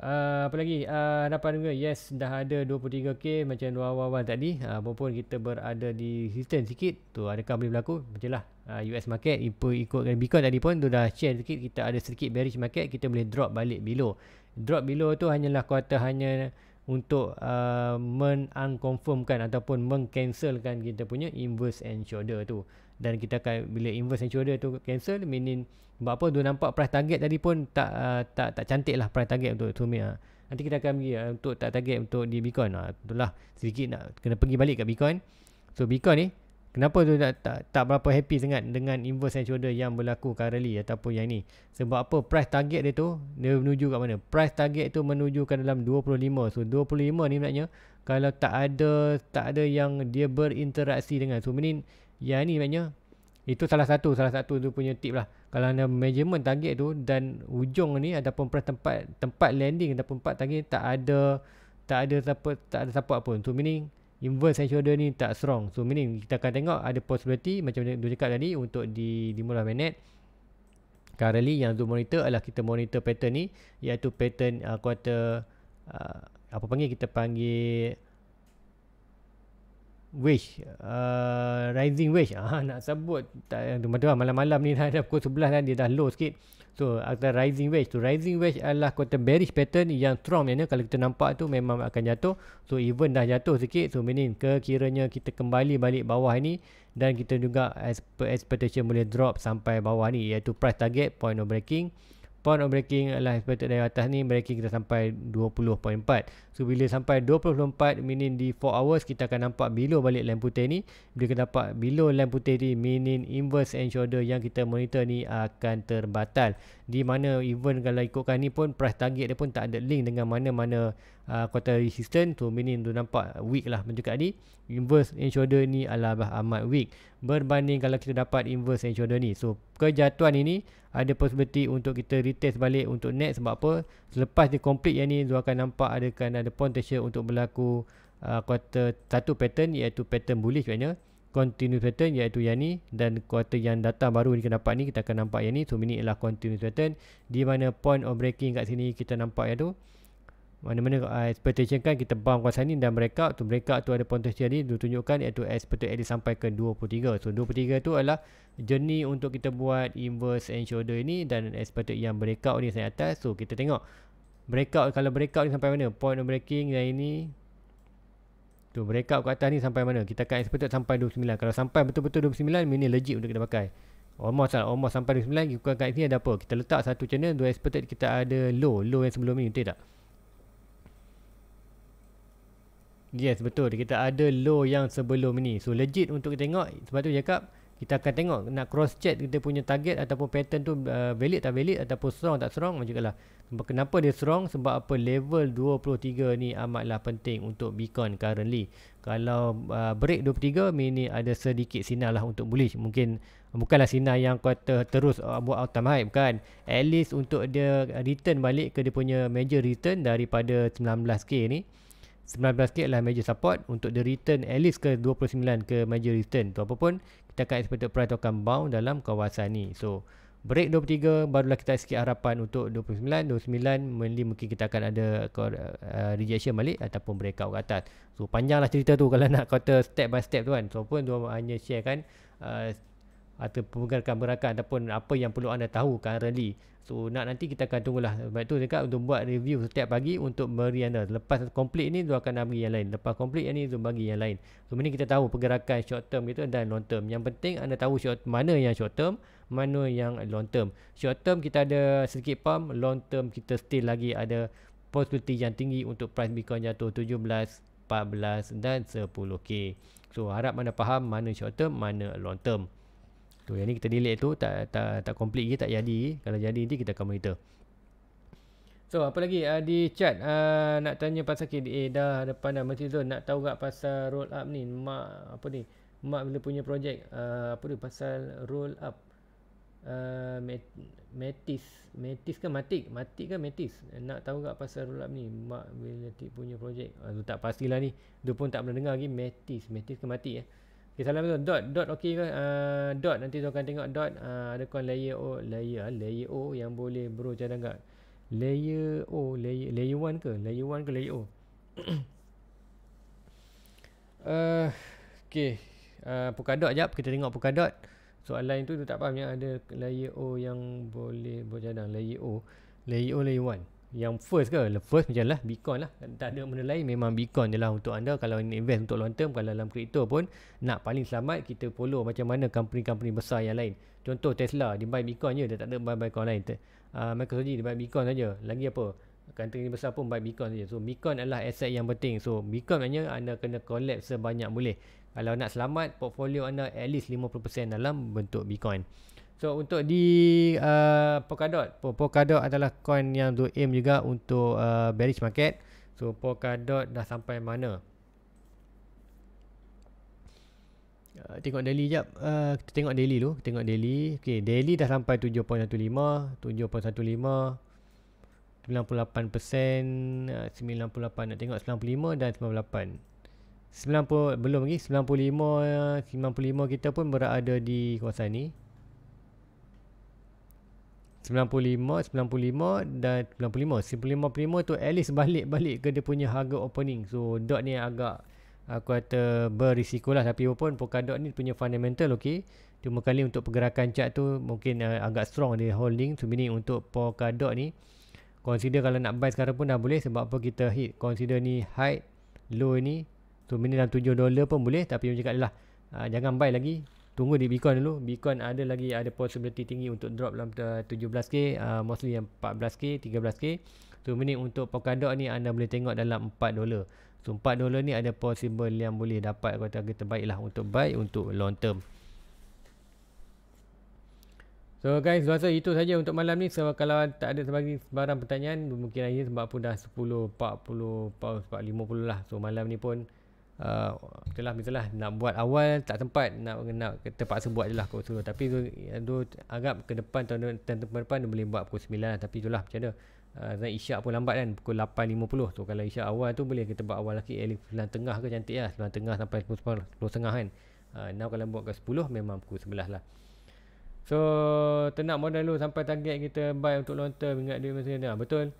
Ah, apa lagi? Uh, ah, harapan juga. Yes, dah ada 23K macam awal-awal tadi. Uh, ah, walaupun kita berada di resistance sikit. Tu adakah boleh berlaku? Macam lah. Uh, US market ipo ikut dengan Bitcoin tadi pun tu dah share sikit. Kita ada sedikit bearish market. Kita boleh drop balik below. Drop below tu hanyalah kuota hanya untuk uh, men-unconfirmkan ataupun meng-cancelkan kita punya inverse and shoulder tu dan kita akan bila inverse natural dia tu cancel meaning sebab apa tu nampak price target tadi pun tak uh, tak tak cantik lah price target untuk Sumi ha. Ah. nanti kita akan pergi uh, untuk tak target untuk di Bitcoin ha. itulah sedikit nak kena pergi balik kat Bitcoin so Bitcoin ni Kenapa tu tak, tak, tak berapa happy sangat dengan inverse natural order yang berlaku currently ataupun yang ni? Sebab apa price target dia tu, dia menuju kat mana? Price target tu menuju ke dalam 25. So 25 ni maknanya kalau tak ada tak ada yang dia berinteraksi dengan. So meaning Ya ni maknanya itu salah satu salah satu tu punya tip lah. Kalau anda measurement target tu dan ujung ni ataupun tempat tempat landing ataupun tempat target tak ada tak ada support tak ada support pun. So meaning inverse and shoulder ni tak strong. So meaning kita akan tengok ada possibility macam dia cakap tadi untuk di di mula Currently yang zoom monitor adalah kita monitor pattern ni iaitu pattern uh, quarter uh, apa panggil kita panggil wage uh, rising wage ah nak sebut tak tu tu lah, malam-malam ni dah ada pukul 11 dah kan, dia dah low sikit so after rising wage tu rising wage adalah kota bearish pattern yang strong ni. kalau kita nampak tu memang akan jatuh so even dah jatuh sikit so meaning ke kita kembali balik bawah ni dan kita juga expectation boleh drop sampai bawah ni iaitu price target point of breaking pound of breaking adalah expected dari atas ni breaking kita sampai 20.4 so bila sampai 20.4 meaning di 4 hours kita akan nampak below balik line putih ni bila kita nampak below line putih ni meaning inverse and shoulder yang kita monitor ni akan terbatal di mana even kalau ikutkan ni pun price target dia pun tak ada link dengan mana-mana uh, quarter resistance so meaning tu nampak weak lah macam kat ni inverse and shoulder ni adalah amat weak berbanding kalau kita dapat inverse and shoulder ni so kejatuhan ini ada possibility untuk kita retest balik untuk next sebab apa selepas dia complete yang ni dia akan nampak ada kan ada potential untuk berlaku uh, quarter satu pattern iaitu pattern bullish sebenarnya continuous pattern iaitu yang ni dan quarter yang datang baru ni kita dapat ni kita akan nampak yang ni so ini ialah continuous pattern di mana point of breaking kat sini kita nampak yang tu mana-mana uh, expectation kan kita bump kawasan ni dan mereka tu mereka tu ada potensial ni ditunjukkan iaitu expectation dia sampai ke 23 so 23 tu adalah journey untuk kita buat inverse and shoulder ini dan expectation yang breakout ni sampai atas so kita tengok breakout kalau breakout ni sampai mana point of breaking yang ini tu breakout kat atas ni sampai mana kita akan expected sampai 29 kalau sampai betul-betul 29 ini legit untuk kita pakai almost lah almost sampai 29 kita kat sini ada apa kita letak satu channel dua expected kita ada low low yang sebelum ni betul tak Yes betul kita ada low yang sebelum ni So legit untuk kita tengok Sebab tu cakap kita akan tengok nak cross check kita punya target ataupun pattern tu uh, valid tak valid ataupun strong tak strong macam lah. Kenapa dia strong? Sebab apa level 23 ni amatlah penting untuk beacon currently. Kalau uh, break 23, mini ada sedikit sinar lah untuk bullish. Mungkin bukanlah sinar yang kuata terus uh, buat autumn hype kan. At least untuk dia return balik ke dia punya major return daripada 19K ni. 19k adalah major support untuk the return at least ke 29 ke major return tu apa pun kita akan expected price tu akan bound dalam kawasan ni so break 23 barulah kita sikit harapan untuk 29 29 mainly mungkin kita akan ada uh, rejection balik ataupun breakout ke atas so panjanglah cerita tu kalau nak kata step by step tu kan so pun dia hanya share kan uh, atau pemegangkan berakat ataupun apa yang perlu anda tahu currently so nak nanti kita akan tunggulah sebab tu dekat untuk buat review setiap pagi untuk beri anda lepas complete ni tu akan bagi yang lain lepas complete yang ni tu bagi yang lain so ini kita tahu pergerakan short term kita dan long term yang penting anda tahu short, mana yang short term mana yang long term short term kita ada sedikit pump long term kita still lagi ada possibility yang tinggi untuk price Bitcoin jatuh 17 14 dan 10k so harap anda faham mana short term mana long term Tu yang ni kita delete tu tak tak tak complete lagi tak jadi. Kalau jadi nanti kita akan monitor. So apa lagi uh, di chat uh, nak tanya pasal KDA dah depan dah multi tu. nak tahu tak pasal roll up ni mak apa ni mak bila punya projek uh, ah, apa tu pasal roll up uh, mat, matis matis ke matik matik ke matis nak tahu tak pasal roll up ni mak bila punya projek uh, tu tak pastilah ni tu pun tak pernah dengar lagi matis matis ke matik eh ya? Okay, salam Dot. Dot okey ke? Uh, dot. Nanti tu akan tengok dot. Uh, ada kon layer O. Layer. Ah, layer O yang boleh bro cadang tak? Layer O. Layer, layer 1 ke? Layer 1 ke layer O? uh, okay. Uh, Pukadot jap. Kita tengok Pukadot. Soalan itu tu tak faham. Yang ada layer O yang boleh bercadang. Layer O. Layer O, layer 1 yang first ke the lah, first macam lah bitcoin lah tak ada benda lain memang bitcoin je lah untuk anda kalau invest untuk long term kalau dalam crypto pun nak paling selamat kita follow macam mana company-company besar yang lain contoh Tesla dia buy bitcoin je dia tak ada buy bitcoin lain uh, Microsoft dia buy bitcoin saja lagi apa company besar pun buy bitcoin saja so bitcoin adalah aset yang penting so bitcoin maknanya anda kena collect sebanyak boleh kalau nak selamat portfolio anda at least 50% dalam bentuk bitcoin So untuk di uh, Polkadot, Polkadot adalah coin yang do aim juga untuk uh, bearish market. So Polkadot dah sampai mana? Uh, tengok daily jap. Uh, kita tengok daily dulu, tengok daily. Okay, daily dah sampai 7.15, 7.15. 98% 98 nak tengok 95 dan 98 90 belum lagi 95 95 uh, kita pun berada di kawasan ni 95 95 dan 95 95 tu at least balik balik ke dia punya harga opening so dot ni agak aku kata berisiko lah tapi pun Polkadot ni punya fundamental ok cuma kali untuk pergerakan chart tu mungkin uh, agak strong dia holding so meaning untuk Polkadot ni consider kalau nak buy sekarang pun dah boleh sebab apa kita hit consider ni high low ni so meaning dalam 7 dollar pun boleh tapi macam cakap lah uh, jangan buy lagi tunggu di Bitcoin dulu. Bitcoin ada lagi ada possibility tinggi untuk drop dalam 17k, eh, uh, eh, mostly yang 14k, 13k. So ini untuk pokado ni anda boleh tengok dalam 4 dolar. So 4 dolar ni ada possible yang boleh dapat kata harga terbaik lah untuk buy untuk long term. So guys, rasa itu saja untuk malam ni. So, kalau tak ada sebagi sebarang pertanyaan, mungkin aja sebab pun dah 10, 40, 40, 50 lah. So malam ni pun uh, ah, itulah itulah nak buat awal tak tempat nak nak terpaksa buat jelah pukul suruh tapi tu, tu agak ke depan tahun, tahun, tahun depan dia boleh buat pukul 9 lah. tapi itulah macam mana uh, isyak pun lambat kan pukul 8.50 tu kalau isyak awal tu boleh kita buat awal lagi eh, 9 tengah ke cantik lah ya? 9 tengah sampai 10, 10, 10 kan uh, now kalau buat ke 10 memang pukul 11 lah so tenang modal dulu sampai target kita buy untuk long term ingat duit masa ni betul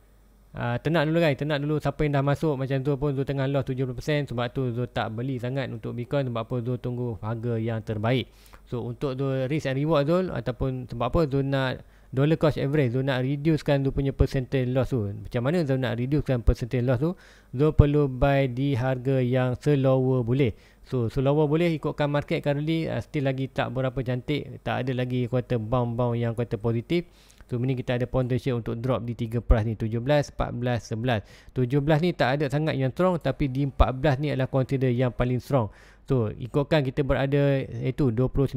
Ah, tenat dulu guys, kan, tenat dulu siapa yang dah masuk macam tu pun Zul tengah loss 70% sebab tu Zul tak beli sangat untuk Bitcoin sebab apa Zul tunggu harga yang terbaik so untuk Zul risk and reward Zul ataupun sebab apa Zul nak dollar cost average Zul nak reducekan Zul punya percentage loss tu macam mana Zul nak reducekan percentage loss tu Zul perlu buy di harga yang selower boleh so selower boleh ikutkan market currently ah, still lagi tak berapa cantik tak ada lagi kuota bound-bound yang kuota positif So ini kita ada potential untuk drop di 3 price ni 17, 14, 11 17 ni tak ada sangat yang strong Tapi di 14 ni adalah consider yang paling strong So ikutkan kita berada Itu eh, 29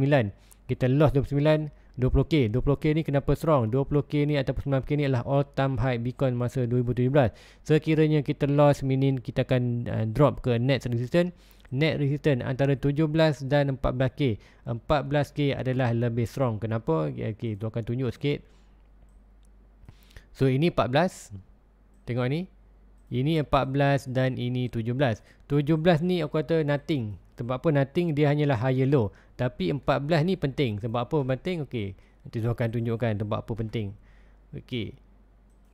Kita loss 29 20k 20k ni kenapa strong 20k ni ataupun 9k ni adalah all time high Bitcoin masa 2017 sekiranya kita loss meaning kita akan uh, drop ke net resistance net resistance antara 17 dan 14k 14k adalah lebih strong kenapa ya, okey okay, tu akan tunjuk sikit So ini 14. Tengok ni. Ini 14 dan ini 17. 17 ni aku kata nothing. Sebab apa nothing dia hanyalah higher low. Tapi 14 ni penting. Sebab apa penting? Okey. Nanti saya akan tunjukkan tempat apa penting. Okey.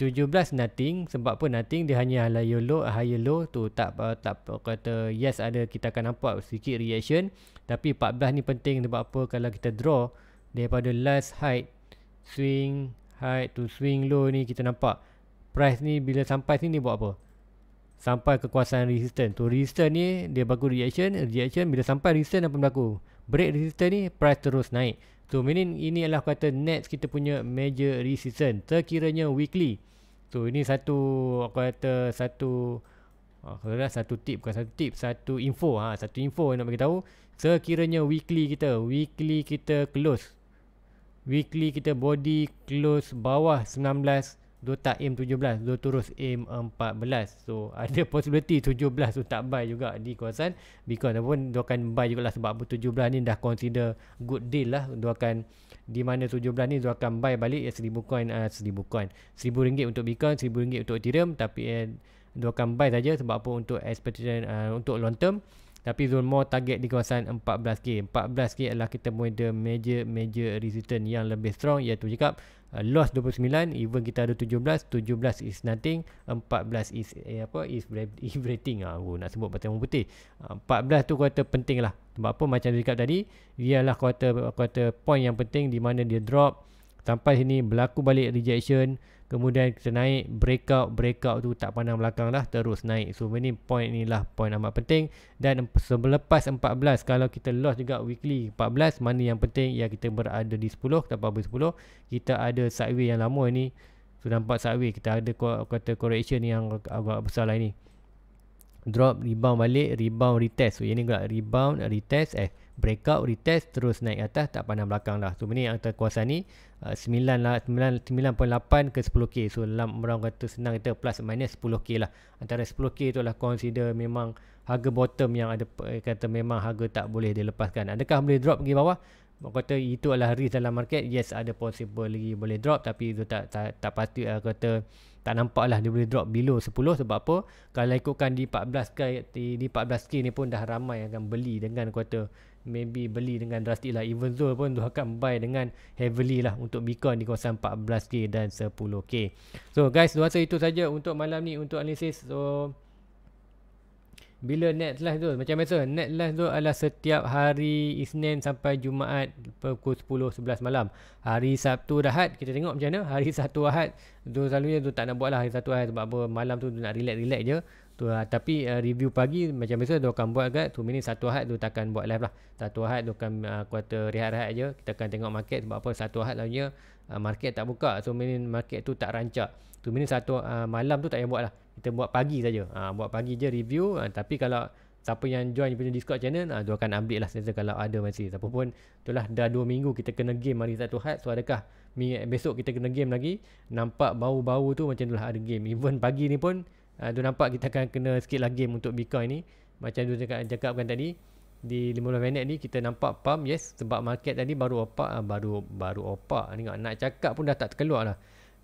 17 nothing sebab apa nothing dia hanya high low high low tu tak uh, tak kata yes ada kita akan nampak sedikit reaction tapi 14 ni penting sebab apa kalau kita draw daripada last height swing high to swing low ni kita nampak price ni bila sampai sini dia buat apa sampai kekuasaan resistance tu resistance ni dia bagu reaction reaction bila sampai resistance apa berlaku break resistance ni price terus naik so meaning ini adalah kata next kita punya major resistance terkiranya weekly so ini satu aku kata satu Oh, adalah satu tip bukan satu tip satu info ha satu info nak bagi tahu sekiranya weekly kita weekly kita close weekly kita body close bawah 19 do tak aim 17 do terus aim 14 so ada possibility 17 tu so, tak buy juga di kawasan because ataupun dia akan buy juga lah sebab 17 ni dah consider good deal lah dia akan di mana 17 ni dia akan buy balik ya 1000 coin uh, ah, 1000 coin 1000 ringgit untuk bitcoin 1000 ringgit untuk ethereum tapi uh, dia akan buy saja sebab apa untuk expectation uh, untuk long term tapi Zulmo target di kawasan 14k 14k adalah kita model major major resistance yang lebih strong iaitu cakap uh, loss 29 even kita ada 17 17 is nothing 14 is eh, apa is breaking ah uh, nak sebut patah mu putih 14 ah, tu kuarter penting lah sebab apa macam cakap tadi ialah kuarter kuarter point yang penting di mana dia drop sampai sini berlaku balik rejection Kemudian kita naik breakout, breakout tu tak pandang belakang lah terus naik. So ini point ni lah point amat penting. Dan selepas 14 kalau kita lost juga weekly 14 mana yang penting ya kita berada di 10 kita apa 10 kita ada sideway yang lama ni sudah nampak sideway kita ada kata correction yang agak besar lah ni drop rebound balik rebound retest so ini juga rebound retest eh breakout retest terus naik atas tak pandang belakang lah so ini antara kuasa ni uh, 9 lah 9, 9.8 ke 10k so dalam orang kata senang kita plus minus 10k lah antara 10k tu lah consider memang harga bottom yang ada eh, kata memang harga tak boleh dilepaskan adakah boleh drop pergi bawah Orang kata itu adalah risk dalam market. Yes, ada possible lagi boleh drop. Tapi itu tak, tak, tak pasti uh, kata tak nampak lah dia boleh drop below 10 sebab apa kalau ikutkan di 14k di, di 14k ni pun dah ramai yang akan beli dengan kuota maybe beli dengan drastik lah even though pun dia akan buy dengan heavily lah untuk Bitcoin di kawasan 14k dan 10k so guys dua rasa itu saja untuk malam ni untuk analisis so bila net last tu macam biasa net last tu adalah setiap hari Isnin sampai Jumaat pukul 10 11 malam hari Sabtu Rahat kita tengok macam mana hari Sabtu Ahad tu selalunya tu tak nak buat lah hari Sabtu Ahad sebab apa malam tu, tu nak relax-relax je tu, uh, lah. tapi uh, review pagi macam biasa dia akan buat agak. tu minit satu ahad dia takkan buat live lah satu ahad dia akan uh, eh, kuota rehat-rehat je kita akan tengok market sebab apa satu ahad lainnya uh, eh, market tak buka so minit market tu tak rancak tu minit satu uh, malam tu tak payah buat lah kita buat pagi saja uh, buat pagi je review uh, tapi kalau siapa yang join punya discord channel uh, dia akan ambil lah sensor kalau ada masih siapa pun tu lah dah dua minggu kita kena game hari satu ahad so adakah besok kita kena game lagi nampak bau-bau tu macam tu lah ada game even pagi ni pun Ah uh, nampak kita akan kena sikit lagi game untuk Bitcoin ni. Macam dulu cakap cakapkan tadi di 15 minit ni kita nampak pump yes sebab market tadi baru opak uh, baru baru opak. Tengok nak cakap pun dah tak terkeluar lah.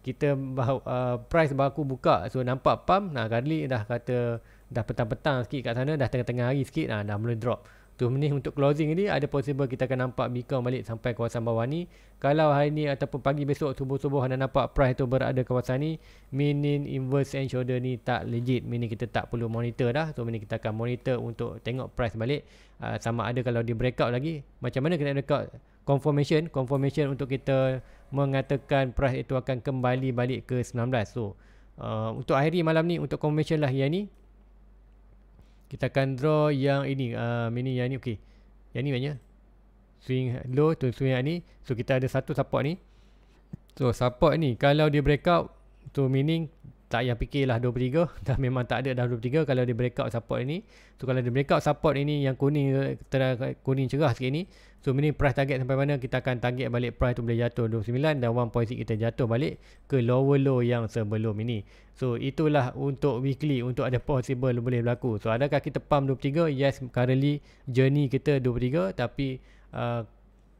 Kita bah, uh, price baru buka so nampak pump nah Garli dah kata dah petang-petang sikit kat sana dah tengah-tengah hari sikit nah, dah mula drop. Tu menit untuk closing ni ada possible kita akan nampak Bitcoin balik sampai kawasan bawah ni kalau hari ni ataupun pagi besok subuh-subuh anda nampak price tu berada kawasan ni meaning inverse and shoulder ni tak legit meaning kita tak perlu monitor dah Tu meaning kita akan monitor untuk tengok price balik uh, sama ada kalau di breakout lagi macam mana kita breakout confirmation confirmation untuk kita mengatakan price itu akan kembali balik ke 19 so uh, untuk hari malam ni untuk confirmation lah yang ni kita akan draw yang ini. Uh, ah, ini yang ini. okay, Yang ini banyak. Swing low tu swing yang ini. So kita ada satu support ni. So support ni. Kalau dia breakout, out. So meaning tak payah fikirlah 23 dah memang tak ada dah 23 kalau dia out support ini tu kalau dia out support ini yang kuning terang kuning cerah sikit ni so ini price target sampai mana kita akan target balik price tu boleh jatuh 29 dan one point kita jatuh balik ke lower low yang sebelum ini so itulah untuk weekly untuk ada possible boleh berlaku so adakah kita pump 23 yes currently journey kita 23 tapi uh,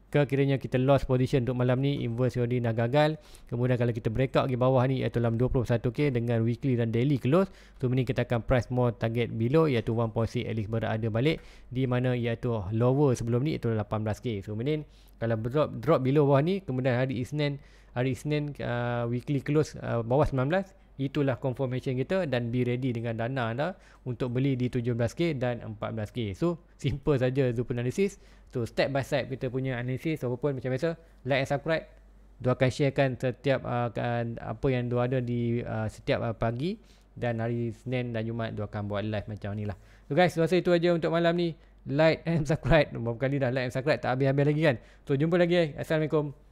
ke kiranya kita lost position untuk malam ni inverse yang dah gagal kemudian kalau kita breakout ke bawah ni iaitu dalam 21k dengan weekly dan daily close so ini kita akan price more target below iaitu 1.6 at least berada balik di mana iaitu lower sebelum ni iaitu 18k so ini kalau drop drop below bawah ni kemudian hari Isnin hari Isnin uh, weekly close uh, bawah 19 Itulah confirmation kita dan be ready dengan dana anda untuk beli di 17K dan 14K. So, simple saja zupan analysis. So step by step kita punya analisis apa pun macam biasa like and subscribe dua akan sharekan setiap uh, kan, apa yang dua ada di uh, setiap uh, pagi dan hari Senin dan Jumaat dua akan buat live macam ni lah. So guys, selesai itu aja untuk malam ni. Like and subscribe. Nombor kali dah like and subscribe tak habis-habis lagi kan. So jumpa lagi. Assalamualaikum.